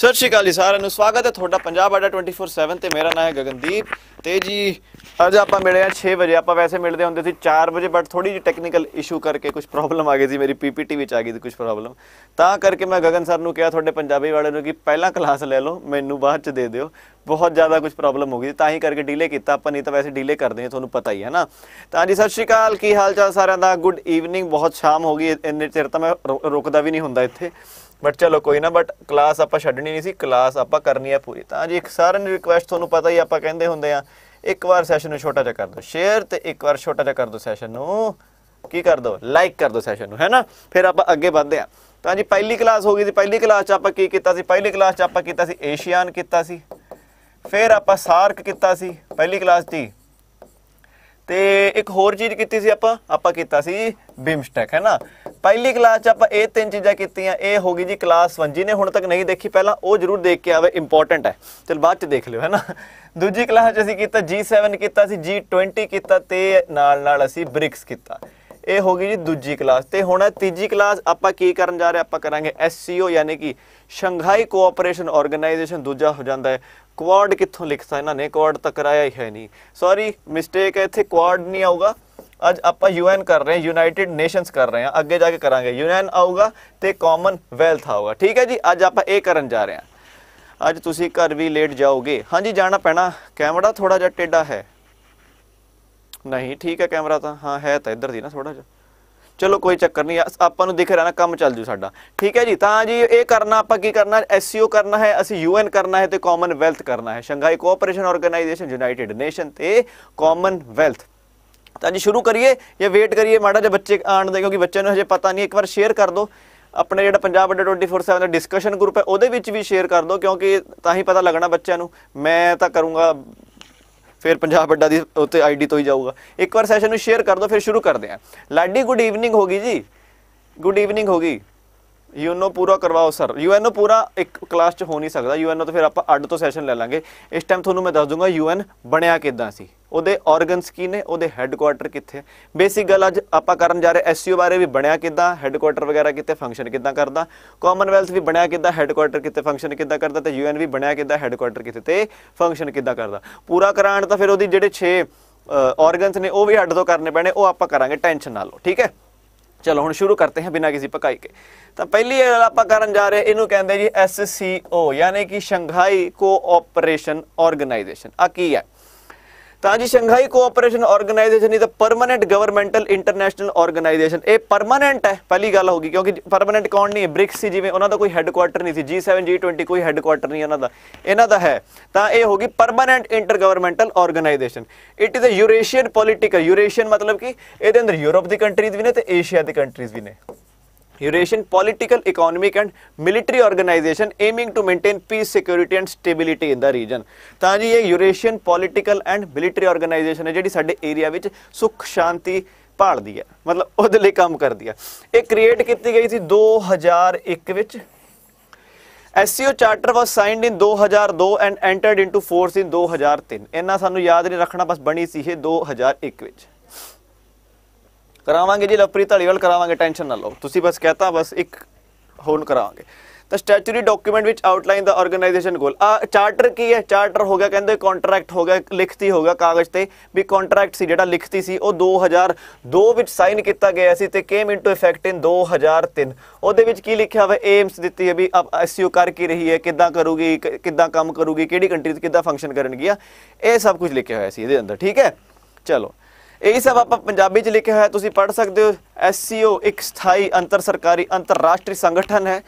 ਸਤਿ ਸ਼੍ਰੀ ਅਕਾਲ ਜੀ ਸਾਰਿਆਂ ਨੂੰ ਸਵਾਗਤ ਹੈ ਤੁਹਾਡਾ ਪੰਜਾਬ ਅਡਾ 24/7 ਤੇ ਮੇਰਾ ਨਾਮ ਹੈ ਗਗਨਦੀਪ ਤੇ ਜੀ ਅੱਜ ਆਪਾਂ ਮਿਲੇ ਆ 6 ਵਜੇ ਆਪਾਂ ਵੈਸੇ ਮਿਲਦੇ ਹੁੰਦੇ ਸੀ 4 ਵਜੇ ਬਟ ਥੋੜੀ ਜਿਹੀ ਟੈਕਨੀਕਲ ਇਸ਼ੂ ਕਰਕੇ ਕੁਝ ਪ੍ਰੋਬਲਮ ਆ ਗਈ ਸੀ ਮੇਰੀ ਪੀਪੀਟੀ ਵਿੱਚ ਆ ਗਈ ਸੀ ਕੁਝ ਪ੍ਰੋਬਲਮ ਤਾਂ ਕਰਕੇ ਮੈਂ ਗਗਨ ਸਰ ਨੂੰ ਕਿਹਾ ਤੁਹਾਡੇ ਪੰਜਾਬੀ ਵਾਲੇ ਨੂੰ ਕਿ ਪਹਿਲਾਂ ਕਲਾਸ ਲੈ ਲਓ ਮੈਨੂੰ ਬਾਅਦ ਚ ਦੇ ਦਿਓ ਬਹੁਤ ਜ਼ਿਆਦਾ ਕੁਝ ਪ੍ਰੋਬਲਮ ਹੋ ਗਈ ਤਾਂ ਹੀ ਕਰਕੇ ਡਿਲੇ ਕੀਤਾ ਆਪਾਂ ਨਹੀਂ ਤਾਂ ਵੈਸੇ ਡਿਲੇ ਕਰਦੇ ਹਾਂ ਤੁਹਾਨੂੰ ਪਤਾ ਹੀ ਹੈ ਨਾ ਤਾਂ ਜੀ ਸਤਿ ਸ਼੍ਰੀ ਅਕਾਲ ਕੀ ਹਾਲ ਚਾਲ ਸਾਰਿਆਂ ਦਾ ਗੁੱਡ ਈਵਨਿੰਗ ਬਹੁਤ ਸ਼ਾਮ ਹੋ ਗਈ ਇੰਨੇ ਚਿਰ ਤਾਂ ਮੈਂ ਰੁਕਦਾ ਵੀ ਨਹੀਂ ਹੁੰਦਾ ਇੱਥੇ ਬਟ ਚਲੋ ਕੋਈ ਨਾ ਬਟ ਕਲਾਸ ਆਪਾਂ ਛੱਡਣੀ ਨਹੀਂ ਸੀ ਕਲਾਸ ਆਪਾਂ ਕਰਨੀ ਹੈ ਪੂਰੀ ਤਾਂ ਜੀ ਇੱਕ ਸਾਰਿਆਂ ਨੂੰ ਰਿਕੁਐਸਟ ਤੁਹਾਨੂੰ ਪਤਾ ਹੀ ਆਪਾਂ ਕਹਿੰਦੇ ਹੁੰਦੇ ਆ ਇੱਕ ਵਾਰ ਸੈਸ਼ਨ ਨੂੰ ਛੋਟਾ ਜਿਹਾ ਕਰ ਦਿਓ ਸ਼ੇਅਰ ਤੇ ਇੱਕ ਵਾਰ ਛੋਟਾ ਜਿਹਾ ਕਰ ਦਿਓ ਸੈਸ਼ਨ ਨੂੰ ਕੀ ਕਰ ਦਿਓ ਲਾਈਕ ਕਰ ਦਿਓ ਸੈਸ਼ਨ ਨੂੰ ਹੈਨਾ ਫਿਰ ਆਪਾਂ ਅੱਗੇ ਵਧਦੇ ਆ ਤਾਂ ਜੀ ਪਹਿਲੀ ਕਲਾਸ ਹੋ ਗਈ ਸੀ ਪਹਿਲੀ ਕਲਾਸ 'ਚ ਆਪਾਂ ਕੀ ਕੀਤਾ ਸੀ ਪਹਿਲੀ ਕਲਾਸ 'ਚ ਆਪਾਂ ਕੀਤਾ ਸੀ ਏਸ਼ੀਆਨ ਕੀਤਾ ਸੀ ਫਿਰ ਆਪਾਂ ਸਾਰਕ ਕੀਤਾ ਸੀ ਪਹਿਲੀ ਕਲਾਸ 'ਚ ਤੇ ਇੱਕ ਹੋਰ ਚੀਜ਼ ਕੀਤੀ ਸੀ ਆਪਾਂ ਆਪਾਂ ਕੀਤਾ ਸੀ ਬਿਮਸਟੈਕ ਹੈ ਨਾ ਪਹਿਲੀ ਕਲਾਸ 'ਚ ਆਪਾਂ ਇਹ ਤਿੰਨ ਚੀਜ਼ਾਂ ਕੀਤੀਆਂ ਇਹ ਹੋ ਗਈ ਜੀ ਕਲਾਸ 1 ਜੀ ਨੇ ਹੁਣ ਤੱਕ ਨਹੀਂ ਦੇਖੀ ਪਹਿਲਾਂ ਉਹ ਜਰੂਰ ਦੇਖ ਕੇ ਆਵੇ ਇੰਪੋਰਟੈਂਟ ਹੈ ਚਲ ਬਾਅਦ 'ਚ ਦੇਖ ਲਿਓ ਹੈ ਨਾ ਦੂਜੀ ਕਲਾਸ 'ਚ ਅਸੀਂ ਕੀਤਾ G7 ਕੀਤਾ ਸੀ G20 ਕੀਤਾ ਤੇ ਨਾਲ ਨਾਲ ਅਸੀਂ ਬ੍ਰਿਕਸ ਕੀਤਾ ਇਹ ਹੋ ਗਈ ਜੀ ਦੂਜੀ ਕਲਾਸ ਤੇ ਹੁਣ ਤੀਜੀ ਕਲਾਸ ਆਪਾਂ ਕੀ ਕਰਨ ਜਾ ਰਹੇ ਆਪਾਂ ਕਰਾਂਗੇ ਐਸਸੀਓ ਯਾਨੀ ਕਿ ਸ਼ੰਘਾਈ ਕੋਆਪਰੇਸ਼ਨ ਆਰਗੇਨਾਈਜੇਸ਼ਨ ਦੂਜਾ ਹੋ ਜਾਂਦਾ ਹੈ ਕੁਆਡ ਕਿੱਥੋਂ ਲਿਖਤਾ ਇਹਨਾਂ ਨੇ ਕੁਆਡ ਤਾਂ ਕਰਾਇਆ ਹੀ ਹੈ ਨਹੀਂ ਸੌਰੀ ਮਿਸਟੇਕ ਹੈ ਇੱਥੇ ਕੁਆਡ ਨਹੀਂ ਆਊਗਾ ਅੱਜ ਆਪਾਂ ਯੂਐਨ ਕਰ ਰਹੇ ਹਾਂ ਯੂਨਾਈਟਿਡ ਨੇਸ਼ਨਸ ਕਰ ਰਹੇ ਹਾਂ ਅੱਗੇ ਜਾ ਕੇ ਕਰਾਂਗੇ ਯੂਐਨ ਆਊਗਾ ਤੇ ਕਾਮਨ ਵੈਲਥ ਆਊਗਾ ਠੀਕ ਹੈ ਜੀ ਅੱਜ ਆਪਾਂ ਇਹ ਕਰਨ ਜਾ ਰਹੇ ਹਾਂ ਅੱਜ ਤੁਸੀਂ ਘਰ ਵੀ ਲੇਟ ਜਾਓਗੇ ਹਾਂਜੀ ਜਾਣਾ ਪੈਣਾ ਕੈਮਰਾ ਥੋੜਾ ਜਿਹਾ ਟੇਡਾ ਹੈ ਨਹੀਂ ਠੀਕ ਹੈ ਕੈਮਰਾ ਤਾਂ ਹਾਂ ਹੈ ਤਾਂ ਇੱਧਰ ਦੀ ਨਾ ਥੋੜਾ ਜਿਹਾ ਚਲੋ ਕੋਈ ਚੱਕਰ ਨਹੀਂ ਆਪਾਂ ਨੂੰ ਦਿਖ ਰਿਹਾ ਨਾ ਕੰਮ ਚੱਲ ਜੂ ਸਾਡਾ ਠੀਕ ਹੈ ਜੀ ਤਾਂ ਜੀ ਇਹ ਕਰਨਾ ਆਪਾਂ ਕੀ ਕਰਨਾ ਐਸਸੀਓ e ਕਰਨਾ ਹੈ ਅਸੀਂ ਯੂਐਨ ਕਰਨਾ ਹੈ ਤੇ ਕਾਮਨ ਵੈਲਥ ਕਰਨਾ ਹੈ Shanghai cooperation organisation united nation ਤੇ ਕਾਮਨ ਵੈਲਥ ਤਾਂ ਜੀ ਸ਼ੁਰੂ ਕਰੀਏ ਜਾਂ ਵੇਟ ਕਰੀਏ ਮਾੜਾ ਜਿਹਾ ਬੱਚੇ ਆਣ ਦੇ ਕਿਉਂਕਿ ਬੱਚਿਆਂ ਨੂੰ ਹਜੇ ਪਤਾ ਨਹੀਂ ਇੱਕ ਵਾਰ ਸ਼ੇਅਰ ਕਰ ਦਿਓ ਆਪਣੇ ਜਿਹੜਾ ਪੰਜਾਬ ਅੱਡਾ 24/7 ਦਾ ਡਿਸਕਸ਼ਨ ਗਰੁੱਪ ਹੈ ਉਹਦੇ ਵਿੱਚ ਵੀ ਸ਼ੇਅਰ ਕਰ ਦਿਓ ਕਿਉਂਕਿ ਤਾਂ ਹੀ ਪਤਾ ਲੱਗਣਾ ਬੱਚਿਆਂ ਨੂੰ ਮੈਂ ਤਾਂ ਕਰੂੰਗਾ ਫਿਰ ਪੰਜਾਬ ਅੱਡਾ ਦੀ ਉੱਤੇ ਆਈਡੀ ਤੋਂ ਹੀ ਜਾਊਗਾ ਇੱਕ ਵਾਰ ਸੈਸ਼ਨ ਨੂੰ ਸ਼ੇਅਰ ਕਰ ਦਿਓ ਫਿਰ ਸ਼ੁਰੂ ਕਰਦੇ ਆ ਲਾਡੀ ਗੁੱਡ ਈਵਨਿੰਗ ਹੋ ਗਈ ਜੀ ਗੁੱਡ ਈਵਨਿੰਗ ਹੋ ਗਈ ਯੂਐਨਓ ਪੂਰਾ ਕਰਵਾਓ ਸਰ ਯੂਐਨਓ ਪੂਰਾ ਇੱਕ ਕਲਾਸ 'ਚ ਹੋ ਨਹੀਂ ਸਕਦਾ ਯੂਐਨਓ ਤਾਂ ਫਿਰ ਆਪਾਂ ਅੱਡ ਤੋਂ ਸੈਸ਼ਨ ਲੈ ਲਾਂਗੇ ਇਸ ਟਾਈਮ ਤੁਹਾਨੂੰ ਮੈਂ ਦੱਸ ਦੂੰਗਾ ਯੂਐਨ ਬਣਿਆ ਕਿਦਾਂ ਸੀ ਉਹਦੇ ਆਰਗਨਸ ਕੀ ਨੇ ਉਹਦੇ ਹੈੱਡਕੁਆਟਰ ਕਿੱਥੇ ਬੇਸਿਕ ਗੱਲ ਅੱਜ ਆਪਾਂ ਕਰਨ ਜਾ ਰਹੇ ਐਸਯੂ ਬਾਰੇ ਵੀ ਬਣਿਆ ਕਿਦਾਂ ਹੈੱਡਕੁਆਟਰ ਵਗੈਰਾ ਕਿੱਥੇ ਫੰਕਸ਼ਨ ਕਿਦਾਂ ਕਰਦਾ ਕਾਮਨਵੈਲਥ ਵੀ ਬਣਿਆ ਕਿਦਾਂ ਹੈੱਡਕੁਆਟਰ ਕਿੱਥੇ ਫੰਕਸ਼ਨ ਕਿਦਾਂ ਕਰਦਾ ਤੇ ਯੂਐਨ ਵੀ ਬਣਿਆ ਕਿਦਾਂ ਹੈੱਡਕੁਆਟਰ ਕਿੱਥੇ ਤੇ ਫੰਕਸ਼ਨ ਕਿਦਾਂ ਕਰਦਾ ਪੂਰਾ ਕਰਾਣ ਤਾਂ ਫਿਰ ਉਹਦੀ ਜਿਹੜੇ 6 ਆਰਗਨਸ ਨੇ ਉਹ ਵੀ ਅੱਡ ਤੋਂ ਕਰਨੇ ਪੈਣੇ ਉਹ ਆਪਾਂ ਕਰਾਂਗੇ ਟੈਨਸ਼ਨ ਨਾ ਲਓ ਠੀਕ ਹੈ ਚਲੋ ਹੁਣ ਸ਼ੁਰੂ ਕਰਤੇ ਹਾਂ ਬਿਨਾਂ ਕਿਸੇ ਪਕਾਈ ਕੇ ਤਾਂ ਪਹਿਲੀ ਆਪਾਂ ਕਰਨ ਜਾ ਰਹੇ ਇਹਨੂੰ ਕਹਿੰਦੇ ਜੀ ਐਸਸੀਓ ਯਾਨੀ ਕਿ ਸ਼ੰਘਾਈ ਕੋਆਪਰੇਸ਼ਨ ਆਰਗੇਨਾਈਜੇਸ਼ਨ ਆ ਕੀ ਹੈ ਤਾਂ ਜੀ Shanghai cooperation organisation is a permanent governmental international organisation ਇਹ ਪਰਮਨੈਂਟ ਹੈ ਪਹਿਲੀ ਗੱਲ ਹੋ ਗਈ ਕਿਉਂਕਿ ਪਰਮਨੈਂਟ ਕੌਣ ਨਹੀਂ ਹੈ ਬ੍ਰਿਕਸ ਸੀ ਜਿਵੇਂ ਉਹਨਾਂ ਦਾ ਕੋਈ ਹੈੱਡਕੁਆਰਟਰ ਨਹੀਂ ਸੀ G7 G20 ਕੋਈ ਹੈੱਡਕੁਆਰਟਰ ਨਹੀਂ ਉਹਨਾਂ ਦਾ ਇਹਨਾਂ ਦਾ ਹੈ ਤਾਂ ਇਹ ਹੋ ਗਈ permanent intergovernmental organisation it is a Eurasian political Eurasian ਮਤਲਬ ਕਿ ਇਹਦੇ ਅੰਦਰ ਯੂਰਪ ਦੀ ਕੰਟਰੀਜ਼ ਵੀ ਨੇ ਤੇ ਏਸ਼ੀਆ ਦੀ ਕੰਟਰੀਜ਼ ਵੀ ਨੇ Eurasian political, economic and military organization aiming to maintain peace, security and stability in the region. ਤਾਂ ਜੀ ਇਹ Eurasian political and military organization ਹੈ ਜਿਹੜੀ ਸਾਡੇ ਏਰੀਆ ਵਿੱਚ ਸੁੱਖ ਸ਼ਾਂਤੀ ਭਾਲਦੀ ਹੈ ਮਤਲਬ ਉਹਦੇ ਲਈ ਕੰਮ ਕਰਦੀ ਹੈ ਇਹ ਕ੍ਰੀਏਟ ਕੀਤੀ ਗਈ ਸੀ 2001 ਵਿੱਚ SCO charter was signed in 2002 and entered into force in 2003 ਇਹਨਾਂ ਸਾਨੂੰ ਯਾਦ ਨਹੀਂ ਰੱਖਣਾ ਬਸ ਬਣੀ ਸੀ ਇਹ 2001 ਵਿੱਚ ਕਰਾਵਾਂਗੇ ਜੀ ਲਵਪ੍ਰੀਤ ਢਾਲੀਵਾਲ ਕਰਾਵਾਂਗੇ ਟੈਨਸ਼ਨ ਨਾ ਲਓ ਤੁਸੀਂ ਬਸ ਕਹਤਾ ਬਸ ਇੱਕ ਹੋਣ ਕਰਾਵਾਂਗੇ ਤਾਂ ਸਟੈਚੂਰੀ ਡਾਕੂਮੈਂਟ ਵਿੱਚ ਆਊਟਲਾਈਨ ਦਾ ਆਰਗੇਨਾਈਜੇਸ਼ਨ ਗੋਲ ਆ ਚਾਰਟਰ ਕੀ ਹੈ ਚਾਰਟਰ ਹੋ ਗਿਆ ਕਹਿੰਦੇ ਕੰਟਰੈਕਟ ਹੋ ਗਿਆ ਲਿਖਤੀ ਹੋ ਗਿਆ ਕਾਗਜ਼ ਤੇ ਵੀ ਕੰਟਰੈਕਟ ਸੀ ਜਿਹੜਾ ਲਿਖਤੀ ਸੀ ਉਹ 2002 ਵਿੱਚ ਸਾਈਨ ਕੀਤਾ ਗਿਆ ਸੀ ਤੇ ਕੇਮ ਇਨਟੂ ਇਫੈਕਟ ਇਨ 2003 ਉਹਦੇ ਵਿੱਚ ਕੀ ਲਿਖਿਆ ਹੋਇਆ ਏਮਸ ਦਿੱਤੀ ਹੈ ਵੀ ਆਪ ਐਸਯੂ ਕਰ ਕੀ ਰਹੀ ਹੈ ਕਿੱਦਾਂ ਕਰੂਗੀ ਕਿੱਦਾਂ ਕੰਮ ਕਰੂਗੀ ਕਿਹੜੀ ਕੰਟਰੀ ਤੇ ਕਿੱਦਾਂ ਫੰਕਸ਼ਨ ਕਰਨਗੀ ਇਹ ਸਭ ਕੁਝ ਲਿਖਿਆ ਹੋਇਆ ਸੀ ਇਹਦੇ ਅੰਦਰ ਠੀਕ ਹੈ ਚਲੋ ਇਹ ਸਭ ਆਪਾਂ ਪੰਜਾਬੀ 'ਚ ਲਿਖਿਆ ਹੋਇਆ ਤੁਸੀਂ ਪੜ੍ਹ ਸਕਦੇ ਹੋ ਐਸਸੀਓ ਇੱਕ ਸਥਾਈ ਅੰਤਰ ਸਰਕਾਰੀ ਅੰਤਰਰਾਸ਼ਟਰੀ ਸੰਗਠਨ ਹੈ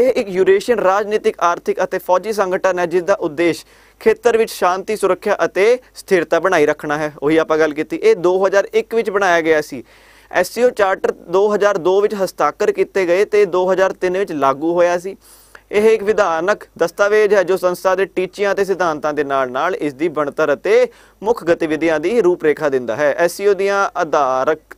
ਇਹ ਇੱਕ ਯੂਰੇਸ਼ੀਅਨ ਰਾਜਨੀਤਿਕ ਆਰਥਿਕ ਅਤੇ ਫੌਜੀ ਸੰਗਠਨ ਹੈ ਜਿਸ ਦਾ ਉਦੇਸ਼ ਖੇਤਰ ਵਿੱਚ ਸ਼ਾਂਤੀ ਸੁਰੱਖਿਆ ਅਤੇ ਸਥਿਰਤਾ ਬਣਾਈ ਰੱਖਣਾ ਹੈ ਉਹੀ ਆਪਾਂ ਗੱਲ ਕੀਤੀ ਇਹ 2001 ਵਿੱਚ ਬਣਾਇਆ ਗਿਆ ਸੀ ਐਸਸੀਓ ਚਾਰਟਰ 2002 ਵਿੱਚ ਹਸਤਾਖਰ ਕੀਤੇ ਗਏ ਤੇ 2003 ਵਿੱਚ ਲਾਗੂ ਹੋਇਆ ਸੀ ਇਹ ਇੱਕ ਵਿਧਾਨਕ ਦਸਤਾਵੇਜ਼ ਹੈ ਜੋ ਸੰਸਥਾ ਦੇ ਟੀਚਿਆਂ ਤੇ ਸਿਧਾਂਤਾਂ ਦੇ ਨਾਲ-ਨਾਲ ਇਸ ਦੀ ਬਣਤਰ ਅਤੇ ਮੁੱਖ ਗਤੀਵਿਧੀਆਂ ਦੀ ਰੂਪਰੇਖਾ ਦਿੰਦਾ ਹੈ ਐਸਸੀਓ ਦੀਆਂ ਆਧਾਰਕ